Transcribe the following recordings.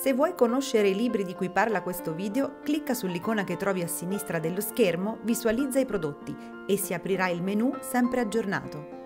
Se vuoi conoscere i libri di cui parla questo video, clicca sull'icona che trovi a sinistra dello schermo, visualizza i prodotti e si aprirà il menu sempre aggiornato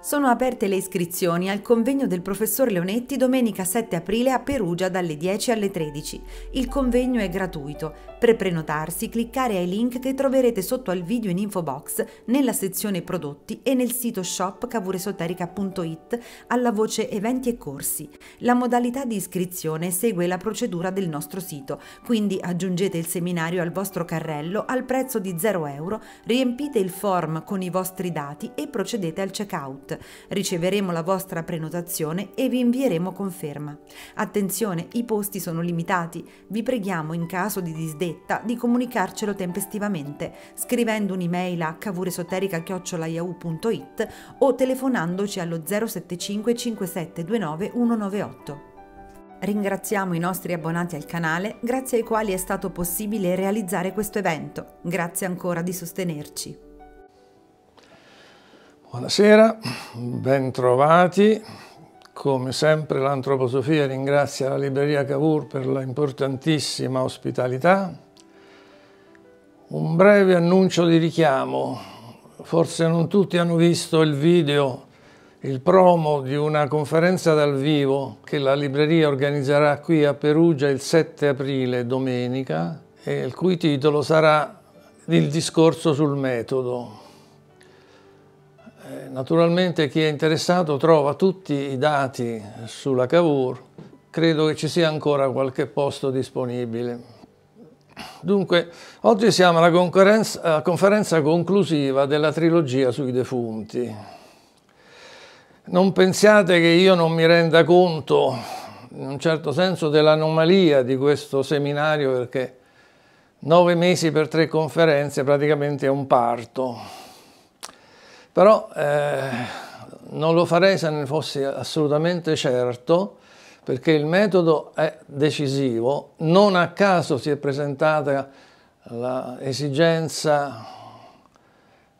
sono aperte le iscrizioni al convegno del professor Leonetti domenica 7 aprile a Perugia dalle 10 alle 13. Il convegno è gratuito. Per prenotarsi cliccare ai link che troverete sotto al video in info box, nella sezione prodotti e nel sito shop cavuresoterica.it alla voce eventi e corsi. La modalità di iscrizione segue la procedura del nostro sito, quindi aggiungete il seminario al vostro carrello al prezzo di 0 euro, riempite il form con i vostri dati e procedete al checkout riceveremo la vostra prenotazione e vi invieremo conferma. Attenzione, i posti sono limitati, vi preghiamo in caso di disdetta di comunicarcelo tempestivamente, scrivendo un'email a cavuresoterica.it o telefonandoci allo 075 5729 198. Ringraziamo i nostri abbonati al canale, grazie ai quali è stato possibile realizzare questo evento. Grazie ancora di sostenerci. Buonasera, ben trovati. Come sempre l'antroposofia ringrazia la libreria Cavour per la importantissima ospitalità. Un breve annuncio di richiamo. Forse non tutti hanno visto il video, il promo di una conferenza dal vivo che la libreria organizzerà qui a Perugia il 7 aprile, domenica, e il cui titolo sarà Il discorso sul metodo, eh, naturalmente chi è interessato trova tutti i dati sulla Cavour, credo che ci sia ancora qualche posto disponibile. Dunque, oggi siamo alla conferenza, conferenza conclusiva della trilogia sui defunti. Non pensiate che io non mi renda conto, in un certo senso, dell'anomalia di questo seminario, perché nove mesi per tre conferenze praticamente è un parto. Però eh, non lo farei se ne fossi assolutamente certo, perché il metodo è decisivo. Non a caso si è presentata l'esigenza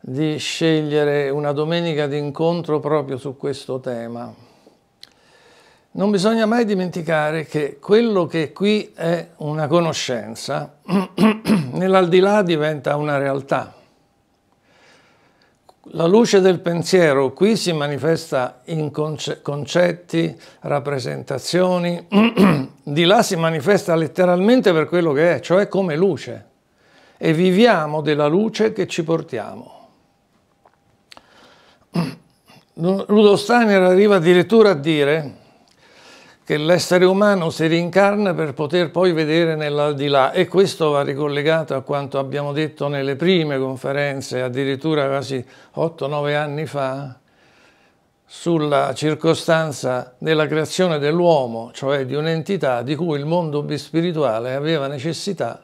di scegliere una domenica di incontro proprio su questo tema. Non bisogna mai dimenticare che quello che qui è una conoscenza, nell'aldilà diventa una realtà. La luce del pensiero qui si manifesta in conce concetti, rappresentazioni, di là si manifesta letteralmente per quello che è, cioè come luce, e viviamo della luce che ci portiamo. Rudolf Steiner arriva addirittura a dire che l'essere umano si rincarna per poter poi vedere nell'aldilà e questo va ricollegato a quanto abbiamo detto nelle prime conferenze, addirittura quasi 8-9 anni fa, sulla circostanza della creazione dell'uomo, cioè di un'entità di cui il mondo spirituale aveva necessità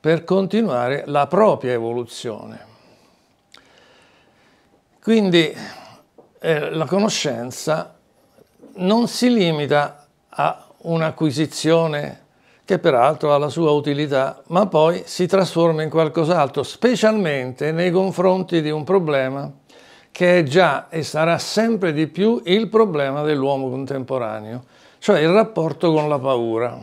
per continuare la propria evoluzione. Quindi eh, la conoscenza non si limita a un'acquisizione che peraltro ha la sua utilità, ma poi si trasforma in qualcos'altro, specialmente nei confronti di un problema che è già e sarà sempre di più il problema dell'uomo contemporaneo, cioè il rapporto con la paura.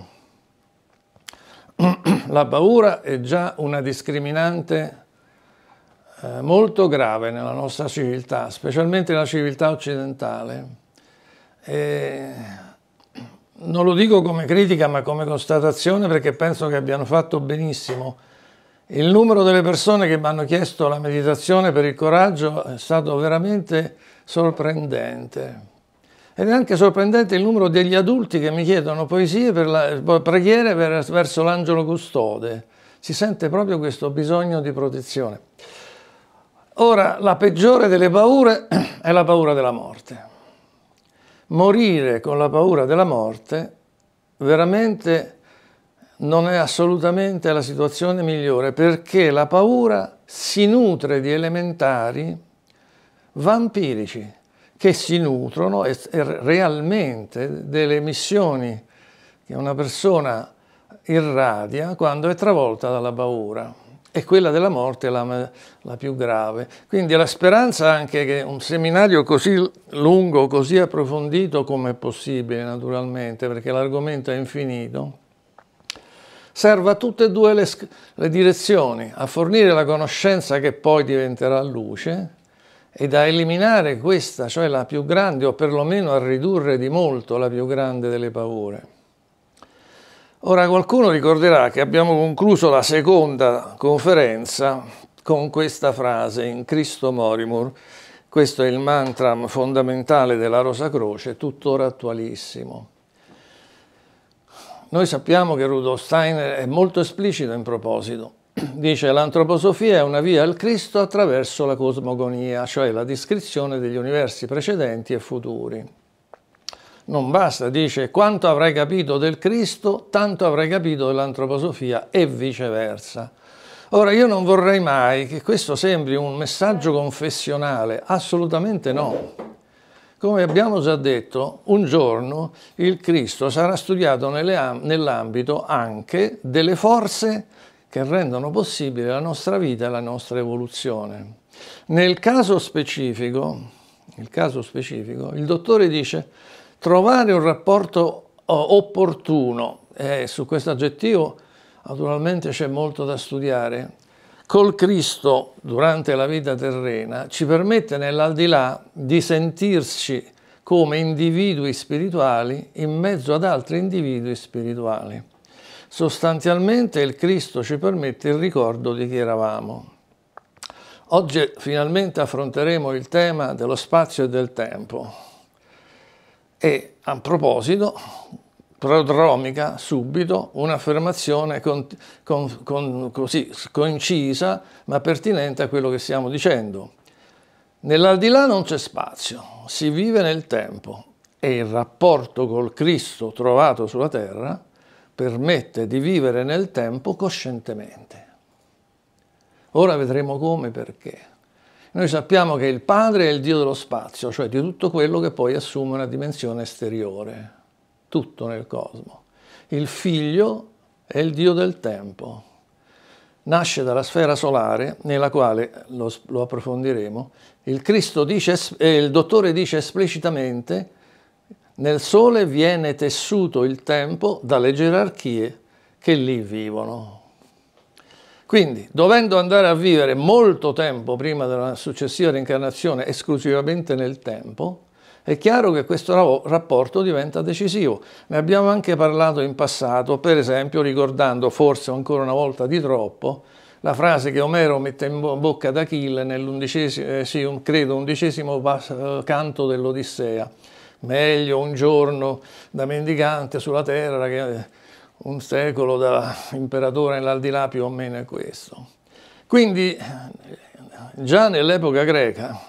La paura è già una discriminante eh, molto grave nella nostra civiltà, specialmente nella civiltà occidentale eh, non lo dico come critica ma come constatazione perché penso che abbiano fatto benissimo. Il numero delle persone che mi hanno chiesto la meditazione per il coraggio è stato veramente sorprendente. Ed è anche sorprendente il numero degli adulti che mi chiedono poesie per la, preghiere per, verso l'angelo custode. Si sente proprio questo bisogno di protezione. Ora, la peggiore delle paure è la paura della morte morire con la paura della morte veramente non è assolutamente la situazione migliore perché la paura si nutre di elementari vampirici che si nutrono e, e realmente delle emissioni che una persona irradia quando è travolta dalla paura e quella della morte è la, la, più grave. Quindi la speranza anche che un seminario così lungo, così approfondito come è possibile naturalmente, perché l'argomento è infinito, serva a tutte e due le, le direzioni, a fornire la conoscenza che poi diventerà luce ed a eliminare questa, cioè la più grande, o perlomeno a ridurre di molto la più grande delle paure. Ora qualcuno ricorderà che abbiamo concluso la seconda conferenza con questa frase in Cristo Morimur. Questo è il mantra fondamentale della Rosa Croce, tuttora attualissimo. Noi sappiamo che Rudolf Steiner è molto esplicito in proposito. Dice l'antroposofia è una via al Cristo attraverso la cosmogonia, cioè la descrizione degli universi precedenti e futuri non basta, dice quanto avrai capito del Cristo, tanto avrai capito dell'antroposofia e viceversa. Ora io non vorrei mai che questo sembri un messaggio confessionale, assolutamente no. Come abbiamo già detto, un giorno il Cristo sarà studiato nell'ambito anche delle forze che rendono possibile la nostra vita e la nostra evoluzione. Nel caso specifico, il, caso specifico, il dottore dice trovare un rapporto opportuno, eh, su questo aggettivo naturalmente c'è molto da studiare, col Cristo durante la vita terrena ci permette nell'aldilà di sentirci come individui spirituali in mezzo ad altri individui spirituali. Sostanzialmente il Cristo ci permette il ricordo di chi eravamo. Oggi finalmente affronteremo il tema dello spazio e del tempo. E a proposito, prodromica subito un'affermazione con, con, con, così concisa ma pertinente a quello che stiamo dicendo. Nell'aldilà non c'è spazio, si vive nel tempo e il rapporto col Cristo trovato sulla terra permette di vivere nel tempo coscientemente. Ora vedremo come e perché. Noi sappiamo che il Padre è il Dio dello spazio, cioè di tutto quello che poi assume una dimensione esteriore, tutto nel cosmo. Il Figlio è il Dio del tempo. Nasce dalla sfera solare, nella quale, lo, lo approfondiremo, il, dice, eh, il Dottore dice esplicitamente nel Sole viene tessuto il tempo dalle gerarchie che lì vivono. Quindi, dovendo andare a vivere molto tempo prima della successiva reincarnazione, esclusivamente nel tempo, è chiaro che questo rapporto diventa decisivo. Ne abbiamo anche parlato in passato, per esempio ricordando, forse ancora una volta di troppo, la frase che Omero mette in bocca ad Achille nell'undicesimo, eh, sì, un, credo, undicesimo eh, canto dell'Odissea. Meglio un giorno da mendicante sulla terra che eh, un secolo da imperatore nell'aldilà più o meno è questo. Quindi già nell'epoca greca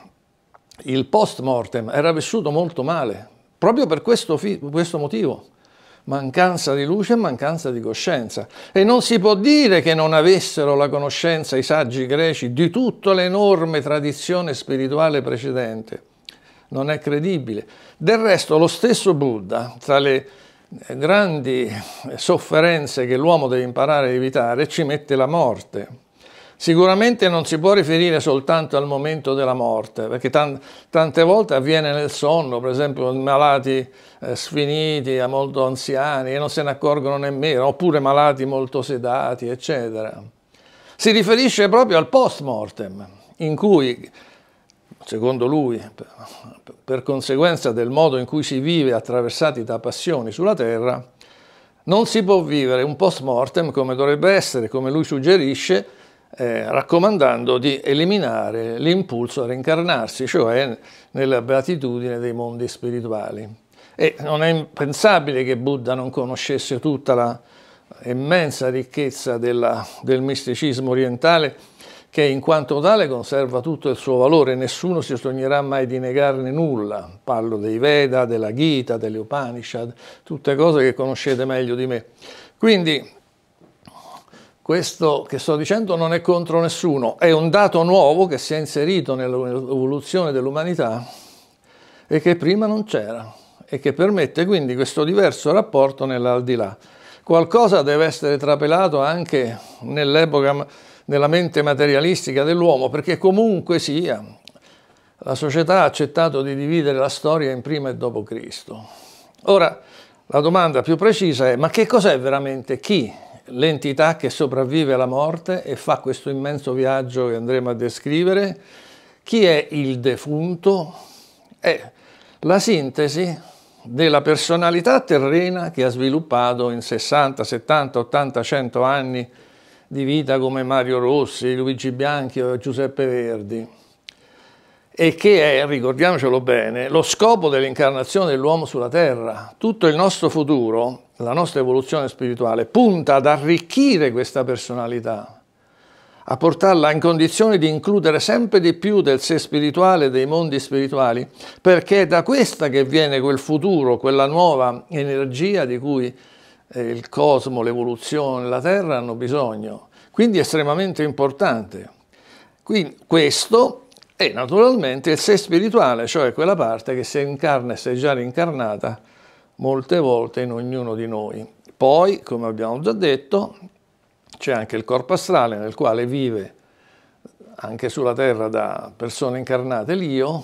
il post mortem era vissuto molto male, proprio per questo, questo motivo, mancanza di luce e mancanza di coscienza. E non si può dire che non avessero la conoscenza i saggi greci di tutta l'enorme tradizione spirituale precedente. Non è credibile. Del resto lo stesso Buddha, tra le grandi sofferenze che l'uomo deve imparare a evitare ci mette la morte. Sicuramente non si può riferire soltanto al momento della morte, perché tante volte avviene nel sonno, per esempio malati eh, sfiniti, eh, molto anziani e non se ne accorgono nemmeno, oppure malati molto sedati, eccetera. Si riferisce proprio al post mortem, in cui secondo lui, per conseguenza del modo in cui si vive attraversati da passioni sulla terra, non si può vivere un post mortem come dovrebbe essere, come lui suggerisce, eh, raccomandando di eliminare l'impulso a reincarnarsi, cioè nella beatitudine dei mondi spirituali. E non è impensabile che Buddha non conoscesse tutta la immensa ricchezza della, del misticismo orientale, che in quanto tale conserva tutto il suo valore, nessuno si sognerà mai di negarne nulla. Parlo dei Veda, della Gita, delle Upanishad, tutte cose che conoscete meglio di me. Quindi questo che sto dicendo non è contro nessuno, è un dato nuovo che si è inserito nell'evoluzione dell'umanità e che prima non c'era e che permette quindi questo diverso rapporto nell'aldilà. Qualcosa deve essere trapelato anche nell'epoca nella mente materialistica dell'uomo, perché comunque sia, la società ha accettato di dividere la storia in prima e dopo Cristo. Ora, la domanda più precisa è, ma che cos'è veramente chi? L'entità che sopravvive alla morte e fa questo immenso viaggio che andremo a descrivere? Chi è il defunto? È la sintesi della personalità terrena che ha sviluppato in 60, 70, 80, 100 anni di vita come Mario Rossi, Luigi Bianchi o Giuseppe Verdi e che è, ricordiamocelo bene, lo scopo dell'incarnazione dell'uomo sulla terra. Tutto il nostro futuro, la nostra evoluzione spirituale, punta ad arricchire questa personalità, a portarla in condizione di includere sempre di più del sé spirituale, dei mondi spirituali, perché è da questa che viene quel futuro, quella nuova energia di cui eh, il cosmo, l'evoluzione, la Terra hanno bisogno. Quindi è estremamente importante. Quindi questo è naturalmente il sé spirituale, cioè quella parte che si incarna e si è già rincarnata molte volte in ognuno di noi. Poi, come abbiamo già detto, c'è anche il corpo astrale nel quale vive anche sulla Terra da persone incarnate l'io,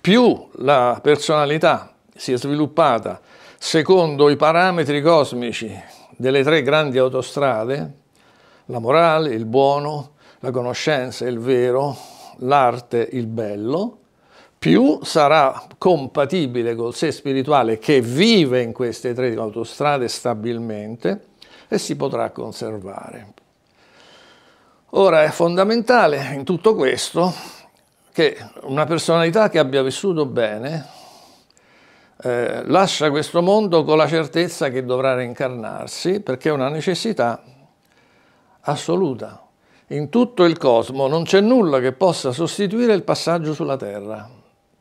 più la personalità si è sviluppata secondo i parametri cosmici delle tre grandi autostrade, la morale, il buono, la conoscenza, il vero, l'arte, il bello, più sarà compatibile col sé spirituale che vive in queste tre autostrade stabilmente e si potrà conservare. Ora è fondamentale in tutto questo che una personalità che abbia vissuto bene eh, lascia questo mondo con la certezza che dovrà reincarnarsi perché è una necessità assoluta. In tutto il cosmo non c'è nulla che possa sostituire il passaggio sulla Terra.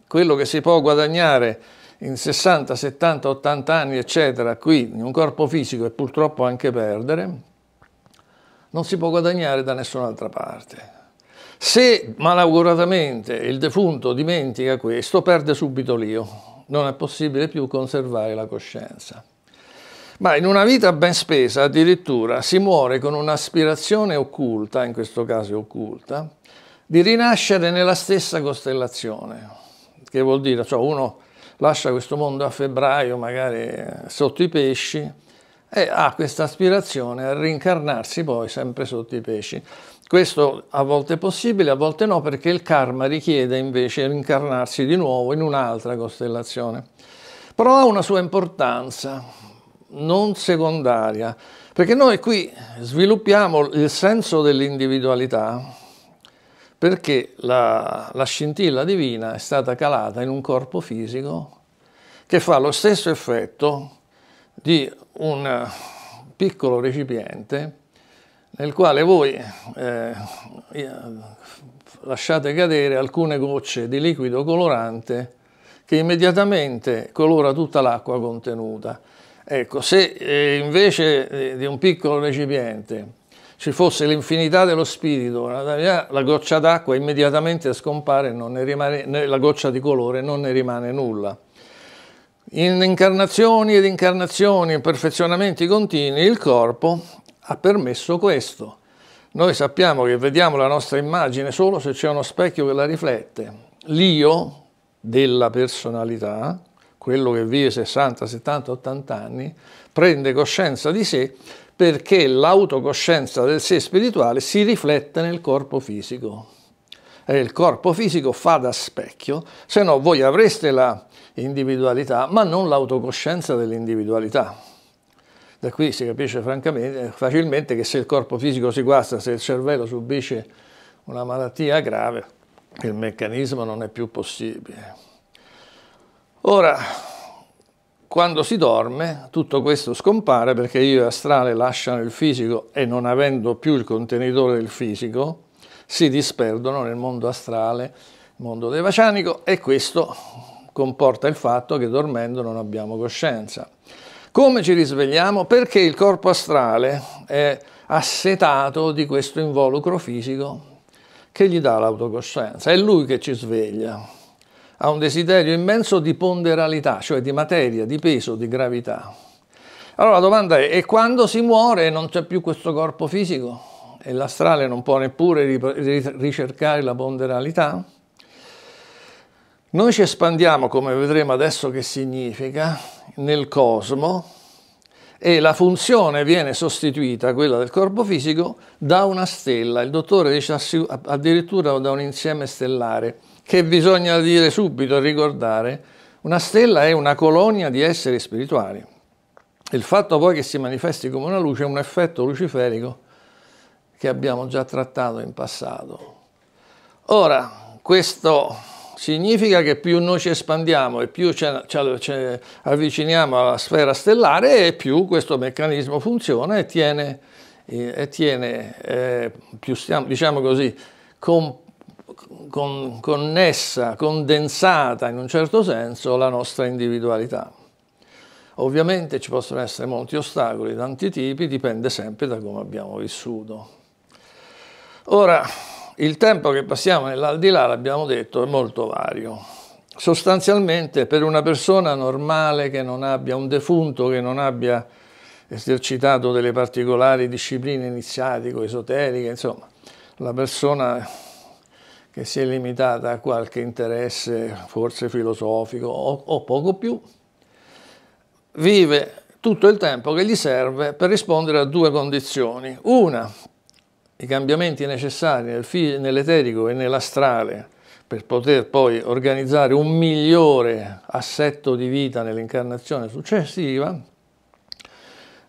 Quello che si può guadagnare in 60, 70, 80 anni, eccetera, qui in un corpo fisico e purtroppo anche perdere, non si può guadagnare da nessun'altra parte. Se malauguratamente il defunto dimentica questo, perde subito l'io non è possibile più conservare la coscienza. Ma in una vita ben spesa addirittura si muore con un'aspirazione occulta, in questo caso occulta, di rinascere nella stessa costellazione, che vuol dire, cioè uno lascia questo mondo a febbraio, magari eh, sotto i pesci, e ha questa aspirazione a rincarnarsi poi sempre sotto i pesci. Questo a volte è possibile, a volte no, perché il karma richiede invece l'incarnarsi di nuovo in un'altra costellazione. Però ha una sua importanza, non secondaria, perché noi qui sviluppiamo il senso dell'individualità, perché la, la scintilla divina è stata calata in un corpo fisico che fa lo stesso effetto di un piccolo recipiente nel quale voi eh, lasciate cadere alcune gocce di liquido colorante che immediatamente colora tutta l'acqua contenuta. Ecco, se eh, invece eh, di un piccolo recipiente ci fosse l'infinità dello spirito, la goccia d'acqua immediatamente scompare e rimane, la goccia di colore non ne rimane nulla. In incarnazioni ed incarnazioni, in perfezionamenti continui, il corpo ha permesso questo. Noi sappiamo che vediamo la nostra immagine solo se c'è uno specchio che la riflette. L'io della personalità, quello che vive 60, 70, 80 anni, prende coscienza di sé perché l'autocoscienza del sé spirituale si riflette nel corpo fisico. E il corpo fisico fa da specchio, se no voi avreste la individualità, ma non l'autocoscienza dell'individualità. Da qui si capisce facilmente che se il corpo fisico si guasta, se il cervello subisce una malattia grave, il meccanismo non è più possibile. Ora, quando si dorme, tutto questo scompare perché io e astrale lasciano il fisico e non avendo più il contenitore del fisico, si disperdono nel mondo astrale, mondo devacianico e questo comporta il fatto che dormendo non abbiamo coscienza. Come ci risvegliamo? Perché il corpo astrale è assetato di questo involucro fisico che gli dà l'autocoscienza. È lui che ci sveglia. Ha un desiderio immenso di ponderalità, cioè di materia, di peso, di gravità. Allora la domanda è, e quando si muore e non c'è più questo corpo fisico? E l'astrale non può neppure ricercare la ponderalità? Noi ci espandiamo, come vedremo adesso che significa, nel cosmo e la funzione viene sostituita, quella del corpo fisico, da una stella. Il dottore dice addirittura da un insieme stellare, che bisogna dire subito, ricordare, una stella è una colonia di esseri spirituali. Il fatto poi che si manifesti come una luce è un effetto luciferico che abbiamo già trattato in passato. Ora, questo Significa che più noi ci espandiamo e più ci, avviciniamo alla sfera stellare e più questo meccanismo funziona e tiene, e tiene eh, più stiamo, diciamo così, con, con, connessa, condensata in un certo senso la nostra individualità. Ovviamente ci possono essere molti ostacoli, tanti tipi, dipende sempre da come abbiamo vissuto. Ora, il tempo che passiamo nell'aldilà, l'abbiamo detto, è molto vario. Sostanzialmente per una persona normale che non abbia un defunto, che non abbia esercitato delle particolari discipline iniziatico, esoteriche, insomma, la persona che si è limitata a qualche interesse forse filosofico o, o poco più, vive tutto il tempo che gli serve per rispondere a due condizioni. Una, i cambiamenti necessari nel nell'eterico e nell'astrale per poter poi organizzare un migliore assetto di vita nell'incarnazione successiva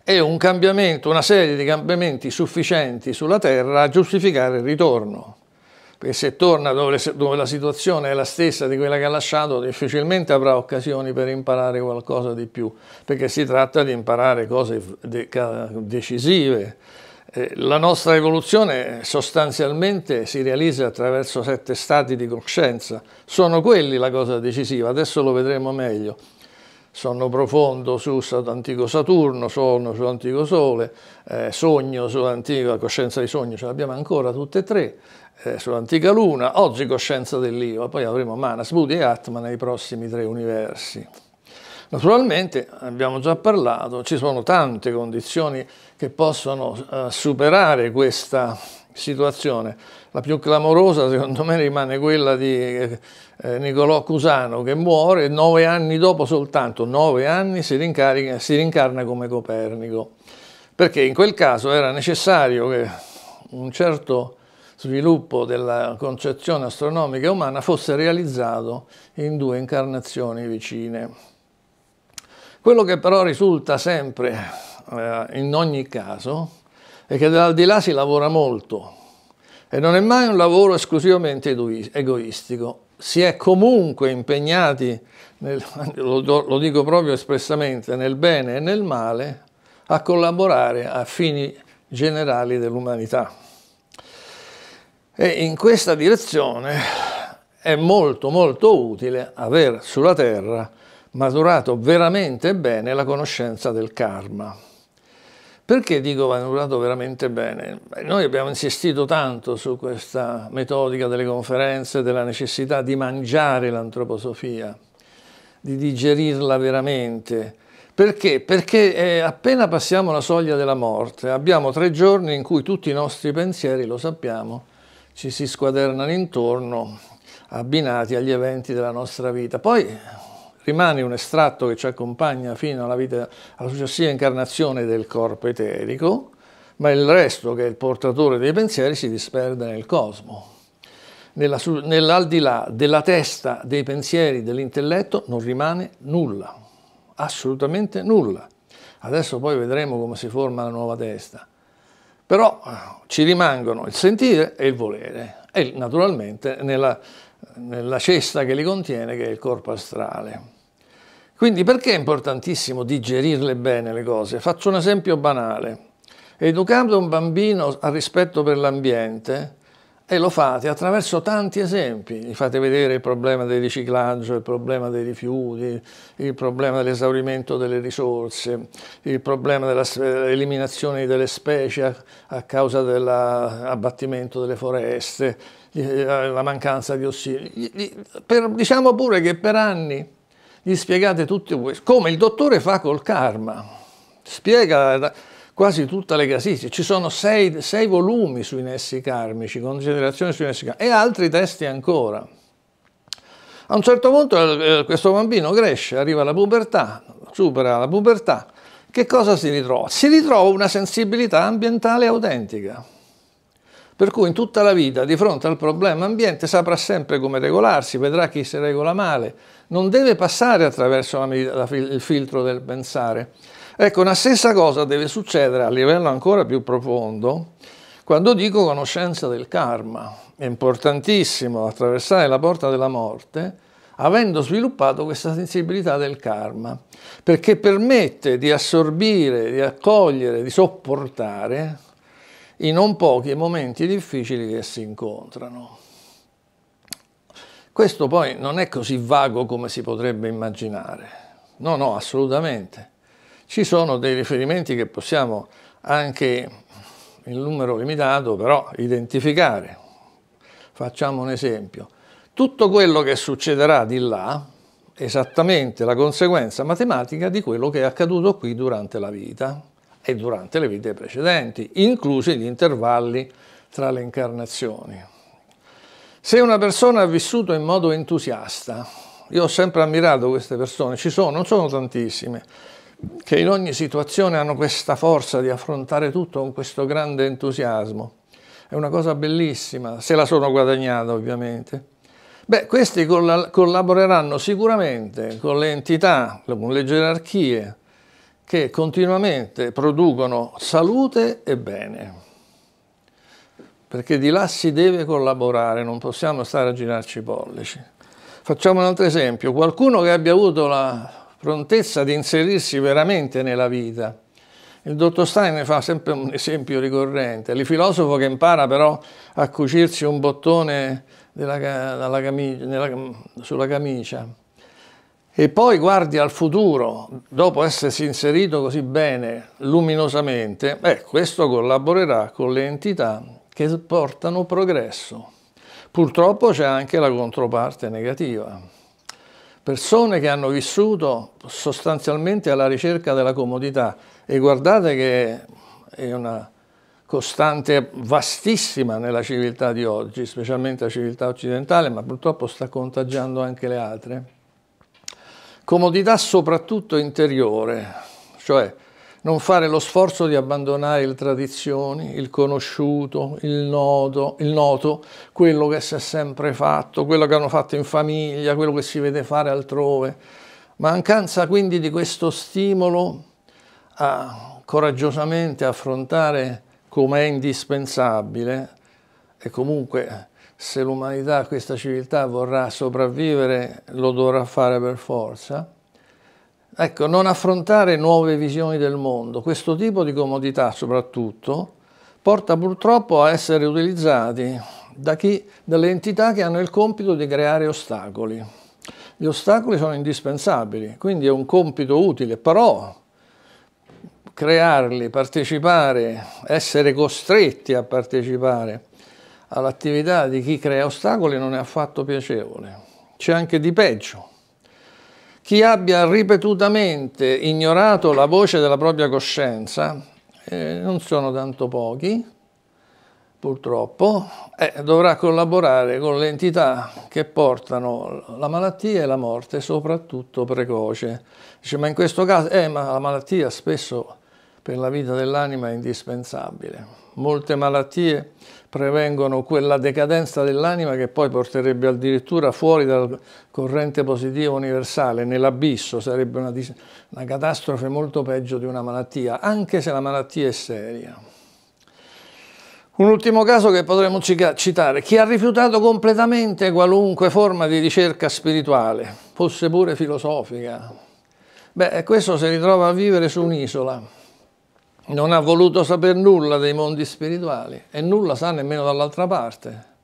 e un cambiamento, una serie di cambiamenti sufficienti sulla Terra a giustificare il ritorno. Perché se torna dove, dove la situazione è la stessa di quella che ha lasciato, difficilmente avrà occasioni per imparare qualcosa di più, perché si tratta di imparare cose decisive, eh, la nostra evoluzione sostanzialmente si realizza attraverso sette stati di coscienza, sono quelli la cosa decisiva, adesso lo vedremo meglio. Sonno profondo su antico Saturno, sonno sull'antico Sole, eh, sogno sull'antica coscienza di sogno, ce l'abbiamo ancora tutte e tre, eh, sull'antica Luna, oggi coscienza dell'Io, poi avremo Manas, Buddha e Atma nei prossimi tre universi. Naturalmente, abbiamo già parlato, ci sono tante condizioni che possono eh, superare questa situazione. La più clamorosa secondo me rimane quella di eh, eh Nicolò Cusano che muore nove anni dopo soltanto, nove anni si, si rincarna come Copernico, perché in quel caso era necessario che un certo sviluppo della concezione astronomica umana fosse realizzato in due incarnazioni vicine. Quello che però risulta sempre eh, in ogni caso è che dall'aldilà si lavora molto e non è mai un lavoro esclusivamente egoistico. Si è comunque impegnati, nel, lo, dico proprio espressamente, nel bene e nel male, a collaborare a fini generali dell'umanità. E in questa direzione è molto molto utile aver sulla Terra maturato veramente bene la conoscenza del karma. Perché dico va annullato veramente bene? Noi abbiamo insistito tanto su questa metodica delle conferenze, della necessità di mangiare l'antroposofia, di digerirla veramente. Perché? Perché eh, appena passiamo la soglia della morte, abbiamo tre giorni in cui tutti i nostri pensieri, lo sappiamo, ci si squadernano intorno, abbinati agli eventi della nostra vita. Poi rimane un estratto che ci accompagna fino alla, vita, alla successiva incarnazione del corpo eterico, ma il resto, che è il portatore dei pensieri, si disperde nel cosmo. Nella, nell'aldilà della testa, dei pensieri, dell'intelletto non rimane nulla, assolutamente nulla. Adesso poi vedremo come si forma la nuova testa. Però eh, ci rimangono il sentire e il volere e naturalmente nella, nella cesta che li contiene che è il corpo astrale. Quindi perché è importantissimo digerirle bene le cose? Faccio un esempio banale. Educando un bambino al rispetto per l'ambiente, e lo fate attraverso tanti esempi, gli fate vedere il problema del riciclaggio, il problema dei rifiuti, il problema dell'esaurimento delle risorse, il problema dell'eliminazione delle specie a causa dell'abbattimento delle foreste, eh, la mancanza di ossigeno. Diciamo pure che per anni gli spiegate tutto questo, come il dottore fa col karma, spiega quasi tutte le casistiche, ci sono sei, sei volumi sui nessi karmici, considerazioni sui nessi karmici e altri testi ancora. A un certo punto eh, eh, questo bambino cresce, arriva alla pubertà, supera la pubertà, che cosa si ritrova? Si ritrova una sensibilità ambientale autentica. Per cui in tutta la vita, di fronte al problema ambiente, saprà sempre come regolarsi, vedrà chi si regola male, non deve passare attraverso la, la, il filtro del pensare. Ecco, la stessa cosa deve succedere a livello ancora più profondo quando dico conoscenza del karma. È importantissimo attraversare la porta della morte avendo sviluppato questa sensibilità del karma, perché permette di assorbire, di accogliere, di sopportare i non pochi momenti difficili che si incontrano. Questo poi non è così vago come si potrebbe immaginare. No, no, assolutamente. Ci sono dei riferimenti che possiamo anche in numero limitato però identificare. Facciamo un esempio. Tutto quello che succederà di là è esattamente la conseguenza matematica di quello che è accaduto qui durante la vita e durante le vite precedenti, inclusi gli intervalli tra le incarnazioni. Se una persona ha vissuto in modo entusiasta, io ho sempre ammirato queste persone, ci sono, non sono tantissime, che in ogni situazione hanno questa forza di affrontare tutto con questo grande entusiasmo. È una cosa bellissima, se la sono guadagnata ovviamente. Beh, questi collaboreranno sicuramente con le entità, con le gerarchie che continuamente producono salute e bene perché di là si deve collaborare, non possiamo stare a girarci i pollici. Facciamo un altro esempio, qualcuno che abbia avuto la prontezza di inserirsi veramente nella vita. Il dottor Stein ne fa sempre un esempio ricorrente, il filosofo che impara però a cucirsi un bottone della, camicia, nella, sulla camicia e poi guardi al futuro, dopo essersi inserito così bene, luminosamente, beh, questo collaborerà con le entità che portano progresso. Purtroppo c'è anche la controparte negativa. Persone che hanno vissuto sostanzialmente alla ricerca della comodità e guardate che è una costante vastissima nella civiltà di oggi, specialmente la civiltà occidentale, ma purtroppo sta contagiando anche le altre. Comodità soprattutto interiore, cioè non fare lo sforzo di abbandonare le tradizioni, il conosciuto, il noto, il noto, quello che si è sempre fatto, quello che hanno fatto in famiglia, quello che si vede fare altrove. Mancanza quindi di questo stimolo a coraggiosamente affrontare come è indispensabile e comunque se l'umanità, questa civiltà vorrà sopravvivere, lo dovrà fare per forza Ecco, non affrontare nuove visioni del mondo, questo tipo di comodità soprattutto, porta purtroppo a essere utilizzati da chi, dalle entità che hanno il compito di creare ostacoli. Gli ostacoli sono indispensabili, quindi è un compito utile, però crearli, partecipare, essere costretti a partecipare all'attività di chi crea ostacoli non è affatto piacevole. C'è anche di peggio. Chi abbia ripetutamente ignorato la voce della propria coscienza, eh, non sono tanto pochi, purtroppo, eh, dovrà collaborare con le entità che portano la malattia e la morte, soprattutto precoce. Dice, ma in questo caso, eh, ma la malattia spesso per la vita dell'anima è indispensabile. Molte malattie prevengono quella decadenza dell'anima che poi porterebbe addirittura fuori dal corrente positivo universale, nell'abisso, sarebbe una, una catastrofe molto peggio di una malattia, anche se la malattia è seria. Un ultimo caso che potremmo citare, chi ha rifiutato completamente qualunque forma di ricerca spirituale, fosse pure filosofica, beh, questo si ritrova a vivere su un'isola non ha voluto sapere nulla dei mondi spirituali e nulla sa nemmeno dall'altra parte.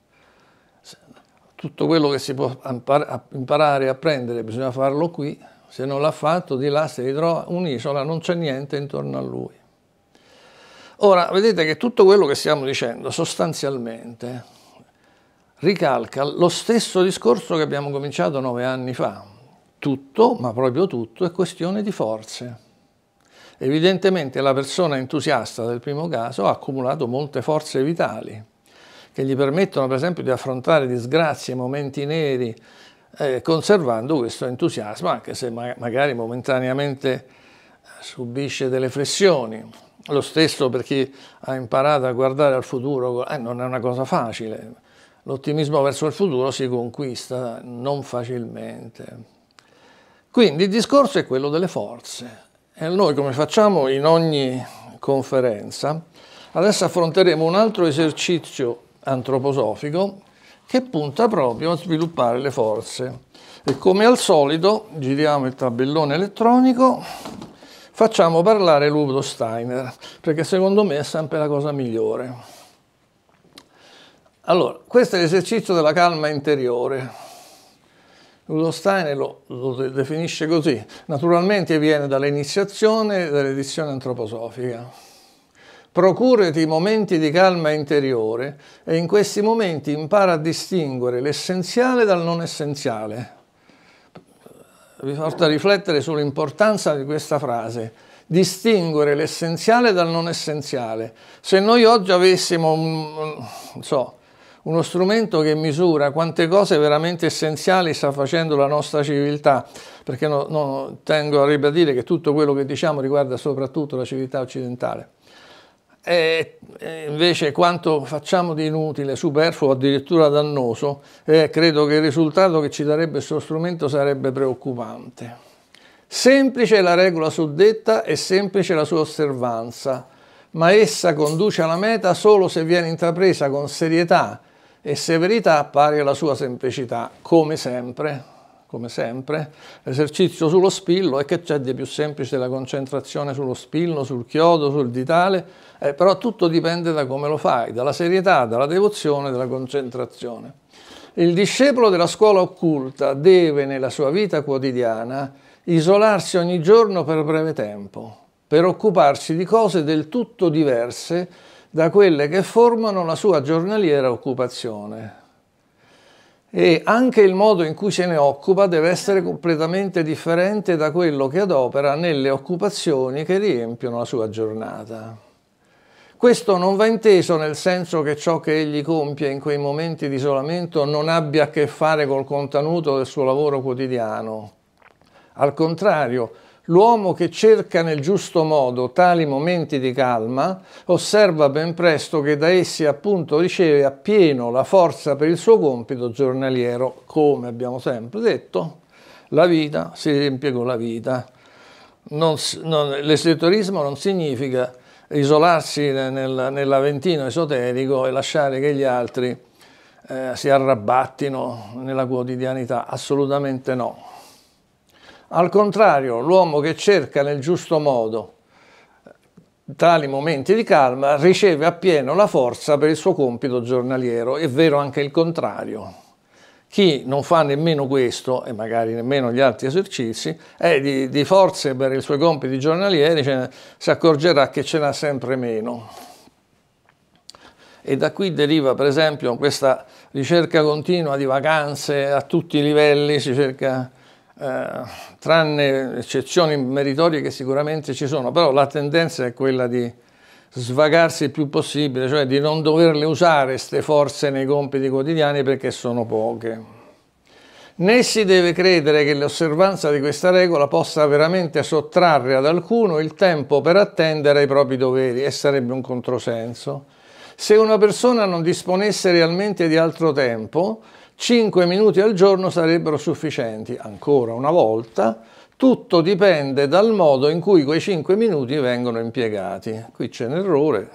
Tutto quello che si può imparare e apprendere bisogna farlo qui, se non l'ha fatto di là si ritrova un'isola, non c'è niente intorno a lui. Ora, vedete che tutto quello che stiamo dicendo sostanzialmente ricalca lo stesso discorso che abbiamo cominciato nove anni fa. Tutto, ma proprio tutto, è questione di forze. Evidentemente la persona entusiasta del primo caso ha accumulato molte forze vitali che gli permettono per esempio di affrontare disgrazie, momenti neri, eh, conservando questo entusiasmo anche se ma magari momentaneamente subisce delle flessioni. Lo stesso per chi ha imparato a guardare al futuro, eh, non è una cosa facile. L'ottimismo verso il futuro si conquista non facilmente. Quindi il discorso è quello delle forze e noi, come facciamo in ogni conferenza, adesso affronteremo un altro esercizio antroposofico che punta proprio a sviluppare le forze. E come al solito, giriamo il tabellone elettronico, facciamo parlare Ludo Steiner, perché secondo me è sempre la cosa migliore. Allora, questo è l'esercizio della calma interiore. Ludo Steiner lo, lo, definisce così, naturalmente viene dall'iniziazione e dall'edizione antroposofica. Procurati momenti di calma interiore e in questi momenti impara a distinguere l'essenziale dal non essenziale. Vi porta a riflettere sull'importanza di questa frase, distinguere l'essenziale dal non essenziale. Se noi oggi avessimo, un, non so, uno strumento che misura quante cose veramente essenziali sta facendo la nostra civiltà, perché no, no, tengo a ribadire che tutto quello che diciamo riguarda soprattutto la civiltà occidentale. E invece quanto facciamo di inutile, superfluo, addirittura dannoso, eh, credo che il risultato che ci darebbe questo strumento sarebbe preoccupante. Semplice è la regola suddetta e semplice la sua osservanza, ma essa conduce alla meta solo se viene intrapresa con serietà e severità pari alla sua semplicità, come sempre, come sempre, l'esercizio sullo spillo e che c'è di più semplice la concentrazione sullo spillo, sul chiodo, sul ditale, eh, però tutto dipende da come lo fai, dalla serietà, dalla devozione, dalla concentrazione. Il discepolo della scuola occulta deve nella sua vita quotidiana isolarsi ogni giorno per breve tempo, per occuparsi di cose del tutto diverse da quelle che formano la sua giornaliera occupazione. E anche il modo in cui se ne occupa deve essere completamente differente da quello che adopera nelle occupazioni che riempiono la sua giornata. Questo non va inteso nel senso che ciò che egli compie in quei momenti di isolamento non abbia a che fare col contenuto del suo lavoro quotidiano. Al contrario, L'uomo che cerca nel giusto modo tali momenti di calma osserva ben presto che da essi appunto riceve appieno la forza per il suo compito giornaliero, come abbiamo sempre detto, la vita si riempie con la vita. Non, non, l'esoterismo non significa isolarsi nel, nell'aventino esoterico e lasciare che gli altri eh, si arrabbattino nella quotidianità, assolutamente no al contrario, l'uomo che cerca nel giusto modo tali momenti di calma riceve appieno la forza per il suo compito giornaliero. È vero anche il contrario. Chi non fa nemmeno questo, e magari nemmeno gli altri esercizi, è di, di forze per i suoi compiti giornalieri, cioè, si accorgerà che ce n'ha sempre meno. E da qui deriva, per esempio, questa ricerca continua di vacanze a tutti i livelli, si cerca eh, tranne eccezioni meritorie che sicuramente ci sono, però la tendenza è quella di svagarsi il più possibile, cioè di non doverle usare queste forze nei compiti quotidiani perché sono poche. Né si deve credere che l'osservanza di questa regola possa veramente sottrarre ad alcuno il tempo per attendere ai propri doveri e sarebbe un controsenso. Se una persona non disponesse realmente di altro tempo, 5 minuti al giorno sarebbero sufficienti. Ancora una volta, tutto dipende dal modo in cui quei 5 minuti vengono impiegati. Qui c'è un errore,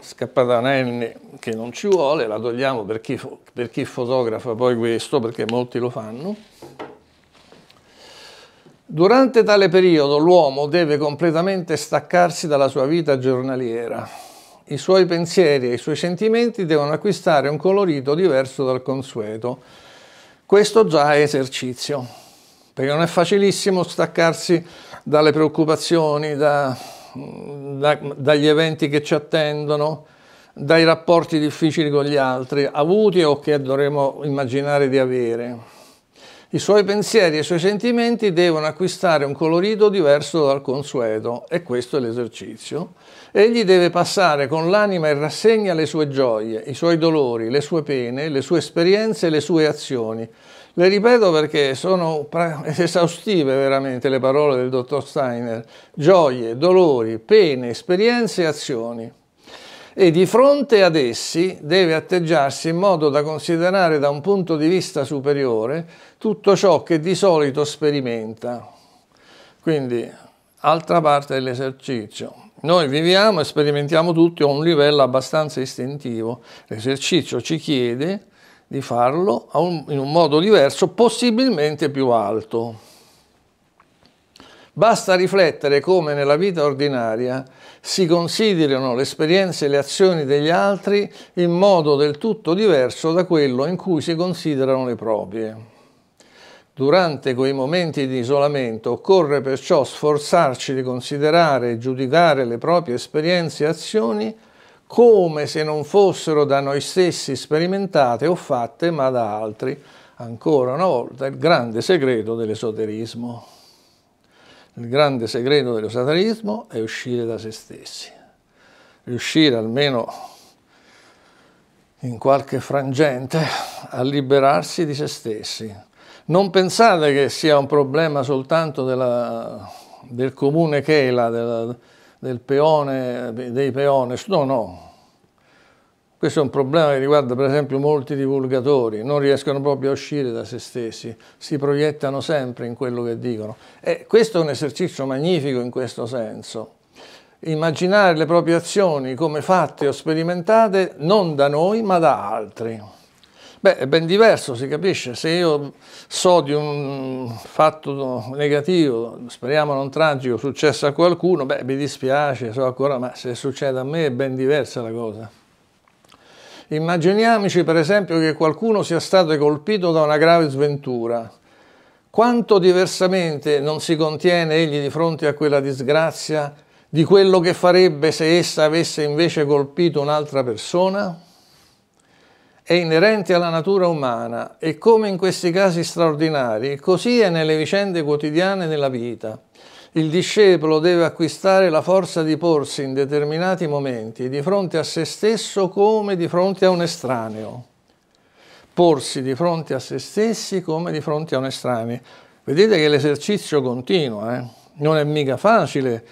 scappata un N che non ci vuole, la togliamo per chi, per chi fotografa poi questo, perché molti lo fanno. Durante tale periodo l'uomo deve completamente staccarsi dalla sua vita giornaliera i suoi pensieri e i suoi sentimenti devono acquistare un colorito diverso dal consueto. Questo già è esercizio, perché non è facilissimo staccarsi dalle preoccupazioni, da, da, dagli eventi che ci attendono, dai rapporti difficili con gli altri, avuti o che dovremmo immaginare di avere. I suoi pensieri e i suoi sentimenti devono acquistare un colorito diverso dal consueto e questo è l'esercizio. Egli deve passare con l'anima e rassegna le sue gioie, i suoi dolori, le sue pene, le sue esperienze e le sue azioni. Le ripeto perché sono esaustive veramente le parole del dottor Steiner. Gioie, dolori, pene, esperienze e azioni. E di fronte ad essi deve atteggiarsi in modo da considerare da un punto di vista superiore tutto ciò che di solito sperimenta. Quindi, altra parte dell'esercizio. Noi viviamo e sperimentiamo tutti a un livello abbastanza istintivo. L'esercizio ci chiede di farlo in un modo diverso, possibilmente più alto. Basta riflettere come nella vita ordinaria si considerino le esperienze e le azioni degli altri in modo del tutto diverso da quello in cui si considerano le proprie. Durante quei momenti di isolamento occorre perciò sforzarci di considerare e giudicare le proprie esperienze e azioni come se non fossero da noi stessi sperimentate o fatte ma da altri. Ancora una volta il grande segreto dell'esoterismo. Il grande segreto dell'esoterismo è uscire da se stessi, riuscire almeno in qualche frangente a liberarsi di se stessi non pensate che sia un problema soltanto della, del comune Chela, del, del peone, dei peones, no, no. Questo è un problema che riguarda per esempio molti divulgatori, non riescono proprio a uscire da se stessi, si proiettano sempre in quello che dicono. E questo è un esercizio magnifico in questo senso. Immaginare le proprie azioni come fatte o sperimentate non da noi ma da altri. Beh, è ben diverso, si capisce. Se io so di un fatto negativo, speriamo non tragico, successo a qualcuno, beh, mi dispiace, so ancora, ma se succede a me è ben diversa la cosa. Immaginiamoci per esempio che qualcuno sia stato colpito da una grave sventura. Quanto diversamente non si contiene egli di fronte a quella disgrazia di quello che farebbe se essa avesse invece colpito un'altra persona? è inerente alla natura umana e come in questi casi straordinari, così è nelle vicende quotidiane della vita. Il discepolo deve acquistare la forza di porsi in determinati momenti di fronte a se stesso come di fronte a un estraneo. Porsi di fronte a se stessi come di fronte a un estraneo. Vedete che l'esercizio continua, eh? non è mica facile